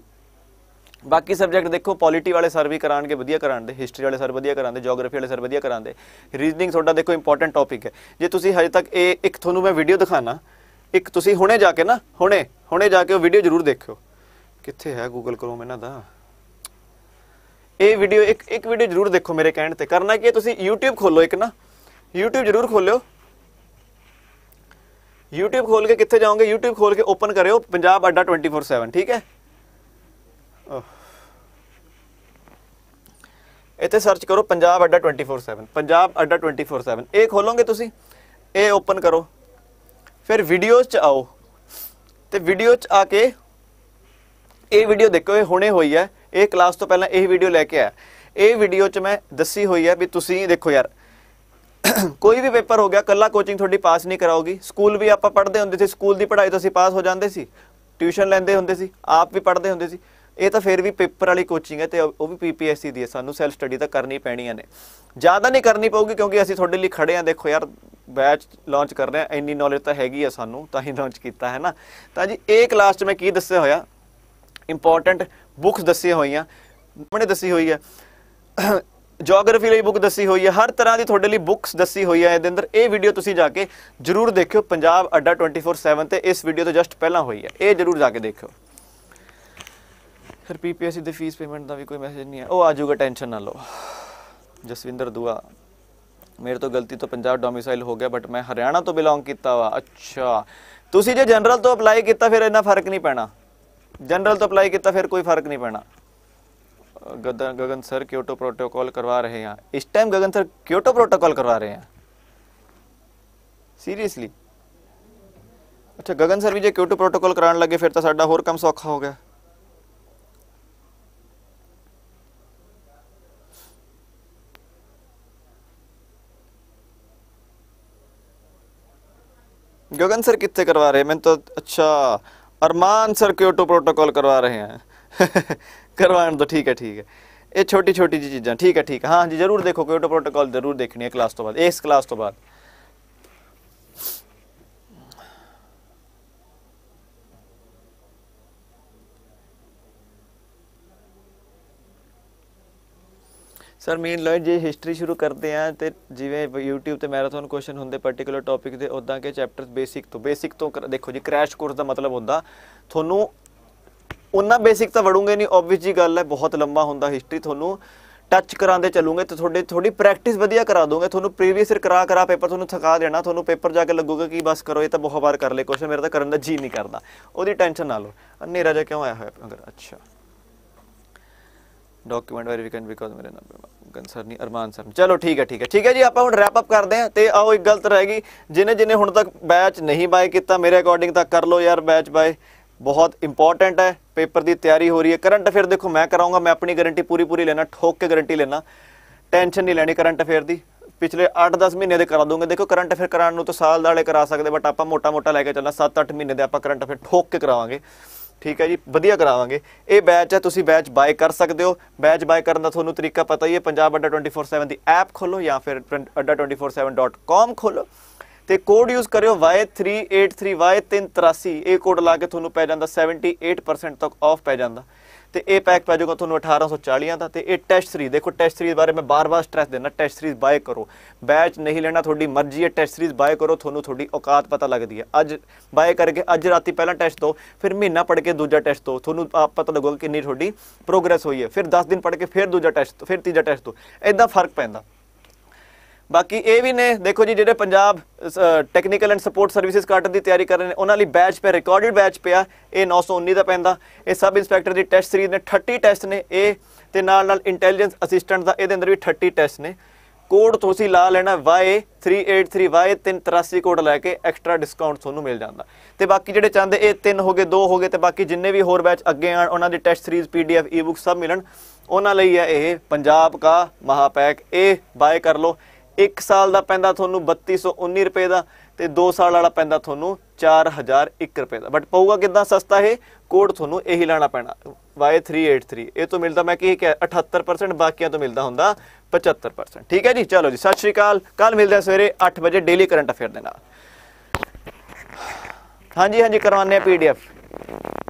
ਬਾਕੀ ਸਬਜੈਕਟ ਦੇਖੋ ਪੋਲਿਟੀ ਵਾਲੇ ਸਰ ਵੀ ਕਰਾਣਗੇ ਵਧੀਆ ਕਰਾਣਦੇ ਹਿਸਟਰੀ ਵਾਲੇ ਸਰ ਵਧੀਆ ਕਰਾਣਦੇ ਜੀਓਗ੍ਰਾਫੀ ਵਾਲੇ ਸਰ ਵਧੀਆ ਕਰਾਣਦੇ ਰੀਜ਼ਨਿੰਗ ਤੁਹਾਡਾ ਦੇਖੋ ਇੰਪੋਰਟੈਂਟ ਟੌਪਿਕ ਹੈ ਜੇ ਤੁਸੀਂ ਹਜੇ ਤੱਕ ਇਹ ਇੱਕ ਤੁਹਾਨੂੰ ਮੈਂ ਵੀਡੀਓ ਦਿਖਾਣਾ ਇੱਕ ਤੁਸੀਂ ਹੁਣੇ ਜਾ ਕੇ ਨਾ ਹੁਣੇ ਹੁਣੇ ਜਾ ਕੇ ਉਹ ਵੀਡੀਓ ਜ਼ਰੂਰ ਦੇਖਿਓ ਕਿੱਥੇ ਹੈ ਗੂਗਲ ਕਰੋਮ ਇਹਨਾਂ ਦਾ ਇਹ ਵੀਡੀਓ ਇੱਕ ਇੱਕ ਵੀਡੀਓ ਜ਼ਰੂਰ ਦੇਖੋ ਮੇਰੇ ਕਹਿਣ ਤੇ ਕਰਨਾ ਕੀ ਹੈ ਤੁਸੀਂ YouTube ਖੋਲੋ ਇੱਕ ਨਾ YouTube ਜ਼ਰੂਰ ਖੋਲਿਓ YouTube ਖੋਲ ਕੇ ਕਿੱਥੇ ਜਾਓਗੇ YouTube ਖੋਲ ਕੇ ਓਪਨ ਕਰਿਓ ਪੰਜਾਬ ਅੱਡਾ 24/7 ਠੀਕ ਹੈ ਇੱਥੇ ਸਰਚ ਕਰੋ ਪੰਜਾਬ ਅੱਡਾ 24/7 ਪੰਜਾਬ ਅੱਡਾ 24/7 ਇਹ ਖੋਲੋਗੇ ਤੁਸੀਂ ਇਹ ਓਪਨ ਕਰੋ ਫਿਰ ਵੀਡੀਓਜ਼ 'ਚ ਆਓ ਤੇ ਵੀਡੀਓ 'ਚ ਆ ਕੇ ਇਹ ਵੀਡੀਓ ਦੇਖੋ ਇਹ ਹੁਣੇ ਹੋਈ ਹੈ ਇਹ ਕਲਾਸ ਤੋਂ ਪਹਿਲਾਂ ਇਹ ਵੀਡੀਓ ਲੈ ਕੇ ਆਇਆ ਇਹ ਵੀਡੀਓ 'ਚ ਮੈਂ ਦੱਸੀ ਹੋਈ ਹੈ ਵੀ ਤੁਸੀਂ ਦੇਖੋ ਯਾਰ ਕੋਈ ਵੀ ਪੇਪਰ ਹੋ ਗਿਆ ਕੱਲਾ ਕੋਚਿੰਗ ਤੁਹਾਡੀ ਪਾਸ ਨਹੀਂ ਕਰਾਉਗੀ ਸਕੂਲ ਵੀ ਆਪਾਂ ਪੜ੍ਹਦੇ ਹੁੰਦੇ ਸੀ ਸਕੂਲ ਦੀ ਪੜ੍ਹਾਈ ਤੋਂ ਅਸੀਂ ਪਾਸ ਹੋ ਜਾਂਦੇ ਸੀ ਟਿਊਸ਼ਨ ਲੈਂਦੇ ਹੁੰਦੇ ਸੀ ਆਪ ਵੀ ਪੜ੍ਹਦੇ ਹੁੰਦੇ ਸੀ ਇਹ ਤਾਂ ਫਿਰ ਵੀ ਪੇਪਰ ਵਾਲੀ ਕੋਚਿੰਗ ਹੈ ਤੇ ਉਹ ਵੀ ਪੀਪੀਐਸਸੀ ਦੀ ਹੈ ਸਾਨੂੰ ਸੈਲਫ ਸਟੱਡੀ ਤਾਂ ਕਰਨੀ ਪੈਣੀਆਂ ਨੇ ਜ਼ਿਆਦਾ ਨਹੀਂ ਕਰਨੀ ਪਊਗੀ ਕਿਉਂਕਿ ਅਸੀਂ ਤੁਹਾਡੇ ਲਈ ਖੜੇ ਆ ਦੇਖੋ ਯਾਰ ਬੈਚ ਲਾਂਚ ਕਰ ਰਹੇ ਆ ਇੰਨੀ ਨੌਲੇਜ ਤਾਂ ਹੈਗੀ ਆ ਸਾਨੂੰ ਤਾਂ ਹੀ ਲਾਂਚ ਕੀਤਾ ਹੈ ਨਾ ਤਾਂ ਜੀ ਇਹ ਕਲਾਸ 'ਚ ਮੈਂ ਕੀ ਦੱਸਿਆ ਹੋਇਆ ਇੰਪੋਰਟੈਂਟ ਬੁੱਕਸ ਦੱਸੀਆਂ ਹੋਈਆਂ ਸਾਹਮਣੇ ਦੱਸੀ ਹੋਈ ਹੈ ਜੀਓਗ੍ਰਾਫੀ ਲਈ ਬੁੱਕ ਦੱਸੀ ਹੋਈ ਹੈ ਹਰ ਤਰ੍ਹਾਂ ਦੀ ਤੁਹਾਡੇ ਲਈ ਬੁੱਕਸ ਦੱਸੀ ਹੋਈ ਹੈ ਇਹਦੇ ਅੰਦਰ ਇਹ ਵੀਡੀਓ ਤੁਸੀਂ ਜਾ ਕੇ ਜਰੂਰ ਦੇਖਿਓ ਪੰਜਾਬ ਅੱਡਾ 24/7 ਤੇ ਇਸ ਵੀਡੀਓ ਤੋਂ ਜਸਟ ਪਹਿਲਾਂ ਹੋਈ ਹੈ ਇਹ ਜਰੂਰ ਜਾ ਕੇ ਦੇਖਿਓ ਫਿਰ ਪੀਪੀਐਸਸੀ ਦੀ ਫੀਸ ਪੇਮੈਂਟ ਦਾ ਵੀ ਕੋਈ ਮੈਸੇਜ ਨਹੀਂ ਹੈ ਉਹ ਆਜੂਗਾ ਟੈਨਸ਼ਨ ਨਾ ਲਓ ਜਸਵਿੰਦਰ ਦੁਆ ਮੇਰੇ ਤੋਂ ਗਲਤੀ ਤੋਂ ਪੰਜਾਬ ਡੋਮਿਸਾਈਲ ਹੋ ਗਿਆ ਬਟ ਮੈਂ ਹਰਿਆਣਾ ਤੋਂ ਬਿਲੋਂਗ ਕੀਤਾ ਵਾ ਅੱਛਾ ਤੁਸੀਂ ਜੇ ਜਨਰਲ ਤੋਂ ਅਪਲਾਈ ਕੀਤਾ ਫਿਰ ਇੰਨਾ ਫਰਕ ਨਹੀਂ ਪੈਣਾ जनरल तो अप्लाई किया फिर कोई फ़र्क नहीं पड़ना गगन सर क्योटो प्रोटोकॉल करवा रहे हैं इस time Gagan sir Kyoto protocol करवा रहे हैं सीरियसली ਅੱਛਾ ਗਗਨ ਸਰ ਵੀ ਜੇ ਕਿਊਟੋ ਪ੍ਰੋਟੋਕੋਲ ਕਰਾਉਣ ਲੱਗੇ ਫਿਰ ਤਾਂ ਸਾਡਾ ਹੋਰ ਕੰਮ ਸੌਖਾ ਹੋ ਗਿਆ ਗगन ਸਰ ਕਿੱਥੇ ਕਰਵਾ ਰਹੇ ਮੈਨੂੰ तो अच्छा ਅਰਮਾਨ ਸਰ क्योटो ਪ੍ਰੋਟੋਕੋਲ ਕਰਵਾ ਰਹੇ हैं ਕਰਵਾਉਣ ਤਾਂ ਠੀਕ ਹੈ ਠੀਕ ਹੈ ਇਹ ਛੋਟੀ ਛੋਟੀ ਜੀ ਚੀਜ਼ਾਂ ਠੀਕ ਹੈ ਠੀਕ ਹੈ ਹਾਂ ਜੀ ਜ਼ਰੂਰ ਦੇਖੋ ਕਿਉਂਟੋ ਪ੍ਰੋਟੋਕਾਲ ਜ਼ਰੂਰ ਦੇਖਣੀ ਹੈ ਕਲਾਸ ਤੋਂ ਬਾਅਦ ਇਸ ਕਲਾਸ ਤੋਂ ਬਾਅਦ ਸਰ ਮੇਨ ਲਰਨ ਜੇ ਹਿਸਟਰੀ ਸ਼ੁਰੂ ਕਰਦੇ ਆ ਤੇ ਜਿਵੇਂ YouTube ਤੇ ਮੈਰਾਥਨ ਕੁਐਸਚਨ ਹੁੰਦੇ ਪਾਰਟਿਕੂਲਰ ਟੌਪਿਕ ਦੇ ਉਦਾਂ ਕੇ ਚੈਪਟਰਸ ਬੇਸਿਕ ਤੋਂ ਬੇਸਿਕ ਤੋਂ ਦੇਖੋ ਜੀ ਕ੍ਰੈਸ਼ ਕੋਰਸ ਦਾ ਮਤਲਬ ਹੁੰਦਾ ਤੁਹਾਨੂੰ ਉਹਨਾਂ ਬੇਸਿਕ ਤਾਂ ਵੜੂਗੇ ਨਹੀਂ ਆਬਵੀਅਸ ਜੀ ਗੱਲ ਹੈ ਬਹੁਤ ਲੰਬਾ ਹੁੰਦਾ ਹਿਸਟਰੀ ਤੁਹਾਨੂੰ ਟੱਚ ਕਰਾਉਂਦੇ ਚੱਲੂਗੇ ਤੇ ਤੁਹਾਡੇ ਥੋੜੀ ਪ੍ਰੈਕਟਿਸ ਵਧੀਆ ਕਰਾ ਦੋਗੇ ਤੁਹਾਨੂੰ ਪ੍ਰੀਵੀਅਸ ਇਅਰ ਕਰਾ ਕਰਾ ਪੇਪਰ ਤੁਹਾਨੂੰ ਥਕਾ ਦੇਣਾ ਤੁਹਾਨੂੰ ਪੇਪਰ ਜਾ ਕੇ ਲੱਗੂਗਾ ਕਿ ਬਸ ਕਰੋ ਇਹ ਤਾਂ ਬਹੁਤ ਵਾਰ ਕਰ ਲਏ ਕੁਐਸਚਨ ਮੇਰਾ ਤਾਂ ਕਰਨ ਦਾ ਜੀ ਨਹੀਂ ਕਰਦਾ ਉਹਦੀ ਟੈਨਸ਼ਨ ਨਾ ਲਓ ਹਨੇਰਾ ਜਿਹਾ ਕਿਉਂ ਆਇਆ ਹੋਇਆ ਅਗਰ ਅੱਛਾ ਡਾਕੂਮੈਂਟ ਵੈਰੀਫਿਕੇਸ਼ਨ ਬਿਕੋਜ਼ ਮੇਰੇ ਨਾਮ ਕੰਸਰ ਨਹੀਂ ਅਰਮਾਨ ਸਰ ਚਲੋ ਠੀਕ ਹੈ ਠੀਕ ਹੈ ਠੀਕ ਹੈ ਜੀ ਆਪਾਂ ਹੁਣ ਰੈਪ ਅਪ ਕਰਦੇ ਹਾਂ ਤੇ ਆਓ ਇੱਕ ਗਲਤ ਰਹਿ ਗਈ ਜਿਨੇ ਜਿਨੇ ਹੁਣ ਤੱਕ ਬੈਚ ਨਹੀਂ ਬਾਏ ਕੀਤਾ ਮੇਰੇ ਅਕੋਰਡਿੰਗ ਤਾਂ ਕਰ ਲਓ ਯਾਰ ਬੈਚ ਬਾਏ ਬਹੁਤ ਇੰਪੋਰਟੈਂਟ ਹੈ ਪੇਪਰ ਦੀ ਤਿਆਰੀ ਹੋ ਰਹੀ ਹੈ ਕਰੰਟ ਅਫੇਅਰ ਦੇਖੋ ਮੈਂ ਕਰਾਉਂਗਾ ਮੈਂ ਆਪਣੀ ਗਾਰੰਟੀ ਪੂਰੀ ਪੂਰੀ ਲੈਣਾ ਠੋਕ ਕੇ ਗਾਰੰਟੀ ਲੈਣਾ ਟੈਨਸ਼ਨ ਨਹੀਂ ਲੈਣੀ ਕਰੰਟ ਅਫੇਅਰ ਦੀ ਪਿਛਲੇ 8-10 ਮਹੀਨੇ ਦੇ ਕਰਾ ਦੂੰਗੇ ਦੇਖੋ ਕਰੰਟ ਅਫੇਅਰ ਕਰਾਉਣ ਨੂੰ ਤਾਂ ਸਾਲ ਦਾ ਵਾਲੇ ਕਰਾ ਸਕਦੇ ਬਟ ਆਪਾਂ ਮੋਟਾ-ਮੋਟਾ ਲੈ ਕੇ ਚੱਲਣਾ 7-8 ਮਹੀਨੇ ਦੇ ਆਪਾਂ ਕਰੰਟ ਅਫੇਅਰ ਠੋਕ ਕੇ ਕਰਾਵਾਂਗੇ ਠੀਕ ਹੈ ਜੀ ਵਧੀਆ ਕਰਾਵਾਂਗੇ ਇਹ ਬੈਚ ਹੈ ਤੁਸੀਂ ਬੈਚ ਬਾਏ ਕਰ ਸਕਦੇ ਹੋ ਬੈਚ ਬਾਏ ਕਰਨ ਦਾ ਤੁਹਾਨੂੰ ਤਰੀਕਾ ਪਤਾ ਹੀ ਹੈ ਪੰਜਾਬ ਅੱਡਾ 247 ਦੀ ਐਪ ਖੋਲੋ ਜਾਂ ਫਿਰ ਅੱਡਾ247.com ਖੋਲੋ ਤੇ ਕੋਡ ਯੂਜ਼ ਕਰਿਓ Y383Y383 ਇਹ ਕੋਡ ਲਾ ਕੇ ਤੁਹਾਨੂੰ ਪੈ ਜਾਂਦਾ 78% ਤੱਕ ਆਫ ਪੈ ਜਾਂਦਾ ਤੇ ਇਹ ਪੈਕ ਪੈ ਜਾਊਗਾ ਤੁਹਾਨੂੰ 1840 ਦਾ ਤੇ ਇਹ ਟੈਸਟ 3 ਦੇਖੋ ਟੈਸਟ 3 ਬਾਰੇ ਮੈਂ ਬਾਰ-ਬਾਰ ਸਟ੍ਰੈਸ ਦੇਣਾ ਟੈਸਟ 3 ਬਾਏ ਕਰੋ ਬੈਚ ਨਹੀਂ ਲੈਣਾ ਤੁਹਾਡੀ ਮਰਜ਼ੀ ਹੈ ਟੈਸਟ 3 ਬਾਏ ਕਰੋ ਤੁਹਾਨੂੰ ਤੁਹਾਡੀ ਔਕਾਤ ਪਤਾ ਲੱਗਦੀ ਹੈ ਅੱਜ ਬਾਏ ਕਰਕੇ ਅੱਜ ਰਾਤੀ ਪਹਿਲਾ ਟੈਸਟ ਦੋ ਫਿਰ ਮਹੀਨਾ ਪੜ ਕੇ ਦੂਜਾ ਟੈਸਟ ਦੋ ਤੁਹਾਨੂੰ ਪਤਾ ਲੱਗੂਗਾ ਕਿੰਨੀ ਤੁਹਾਡੀ ਪ੍ਰੋਗਰੈਸ ਹੋਈ ਹੈ ਫਿਰ 10 ਦਿਨ ਪੜ ਕੇ ਫਿਰ ਦੂਜਾ ਟੈਸਟ ਫਿਰ ਤੀਜਾ ਟੈਸਟ ਦੋ ਐਦਾਂ ਫਰਕ ਪੈਂਦਾ ਬਾਕੀ ਇਹ ਵੀ ਨੇ ਦੇਖੋ ਜੀ ਜਿਹੜੇ Punjab technical and support services cadre ਦੀ ਤਿਆਰੀ ਕਰ ਰਹੇ ਨੇ ਉਹਨਾਂ ਲਈ ਬੈਚ ਪੇ ਰਿਕਾਰਡਡ ਬੈਚ ਪਿਆ ਇਹ 919 ਦਾ ਪੈਂਦਾ ਇਹ ਸਬ ਇੰਸਪੈਕਟਰ ਦੀ ਟੈਸਟ ਸੀਰੀਜ਼ ਨੇ 30 ਟੈਸਟ ਨੇ ਇਹ ਤੇ ਨਾਲ ਨਾਲ ਇੰਟੈਲੀਜੈਂਸ ਅਸਿਸਟੈਂਟ ਦਾ ਇਹਦੇ ਅੰਦਰ ਵੀ 30 ਟੈਸਟ ਨੇ ਕੋਡ ਤੁਸੀਂ ਲਾ ਲੈਣਾ Y383Y383 ਕੋਡ ਲੈ ਕੇ ਐਕਸਟਰਾ ਡਿਸਕਾਊਂਟ ਤੁਹਾਨੂੰ ਮਿਲ ਜਾਂਦਾ ਤੇ ਬਾਕੀ ਜਿਹੜੇ ਚਾਹੁੰਦੇ ਇਹ ਤਿੰਨ ਹੋਗੇ ਦੋ ਹੋਗੇ ਤੇ ਬਾਕੀ ਜਿੰਨੇ ਵੀ ਹੋਰ ਬੈਚ ਅੱਗੇ ਆਣ ਉਹਨਾਂ ਦੀ ਟੈਸਟ ਸੀਰੀਜ਼ ਪੀਡੀਐਫ ਈ-ਬੁੱਕ ਸਭ ਮਿਲਣ ਉਹਨਾਂ ਲਈ ਹੈ ਇਹ ਪੰਜਾਬ ਕਾ ਮਹਾਪੈਕ ਇਹ ਬਾਏ ਕਰ ਲਓ 1 ਸਾਲ ਦਾ ਪੈਂਦਾ ਤੁਹਾਨੂੰ 3219 ਰੁਪਏ ਦਾ ਤੇ 2 ਸਾਲ ਵਾਲਾ ਪੈਂਦਾ ਤੁਹਾਨੂੰ 4001 ਰੁਪਏ ਦਾ ਬਟ ਪਊਗਾ ਕਿੰਨਾ ਸਸਤਾ ਇਹ ਕੋਡ ਤੁਹਾਨੂੰ ਇਹੀ ਲਾਣਾ ਪੈਣਾ Y383 ਇਹ ਤੋਂ ਮਿਲਦਾ ਮੈਂ ਕਿ 78% ਬਾਕੀਆਂ ਤੋਂ ਮਿਲਦਾ ਹੁੰਦਾ 75% ਠੀਕ ਹੈ ਜੀ ਚਲੋ ਜੀ ਸਤਿ ਸ਼੍ਰੀ ਅਕਾਲ ਕੱਲ ਮਿਲਦੇ ਆ ਸਵੇਰੇ 8 ਵਜੇ ਡੇਲੀ ਕਰੰਟ ਅਫੇਅਰ ਦੇ ਨਾਲ ਹਾਂਜੀ ਹਾਂਜੀ ਕਰਵਾਉਂਦੇ ਆ ਪੀਡੀਐਫ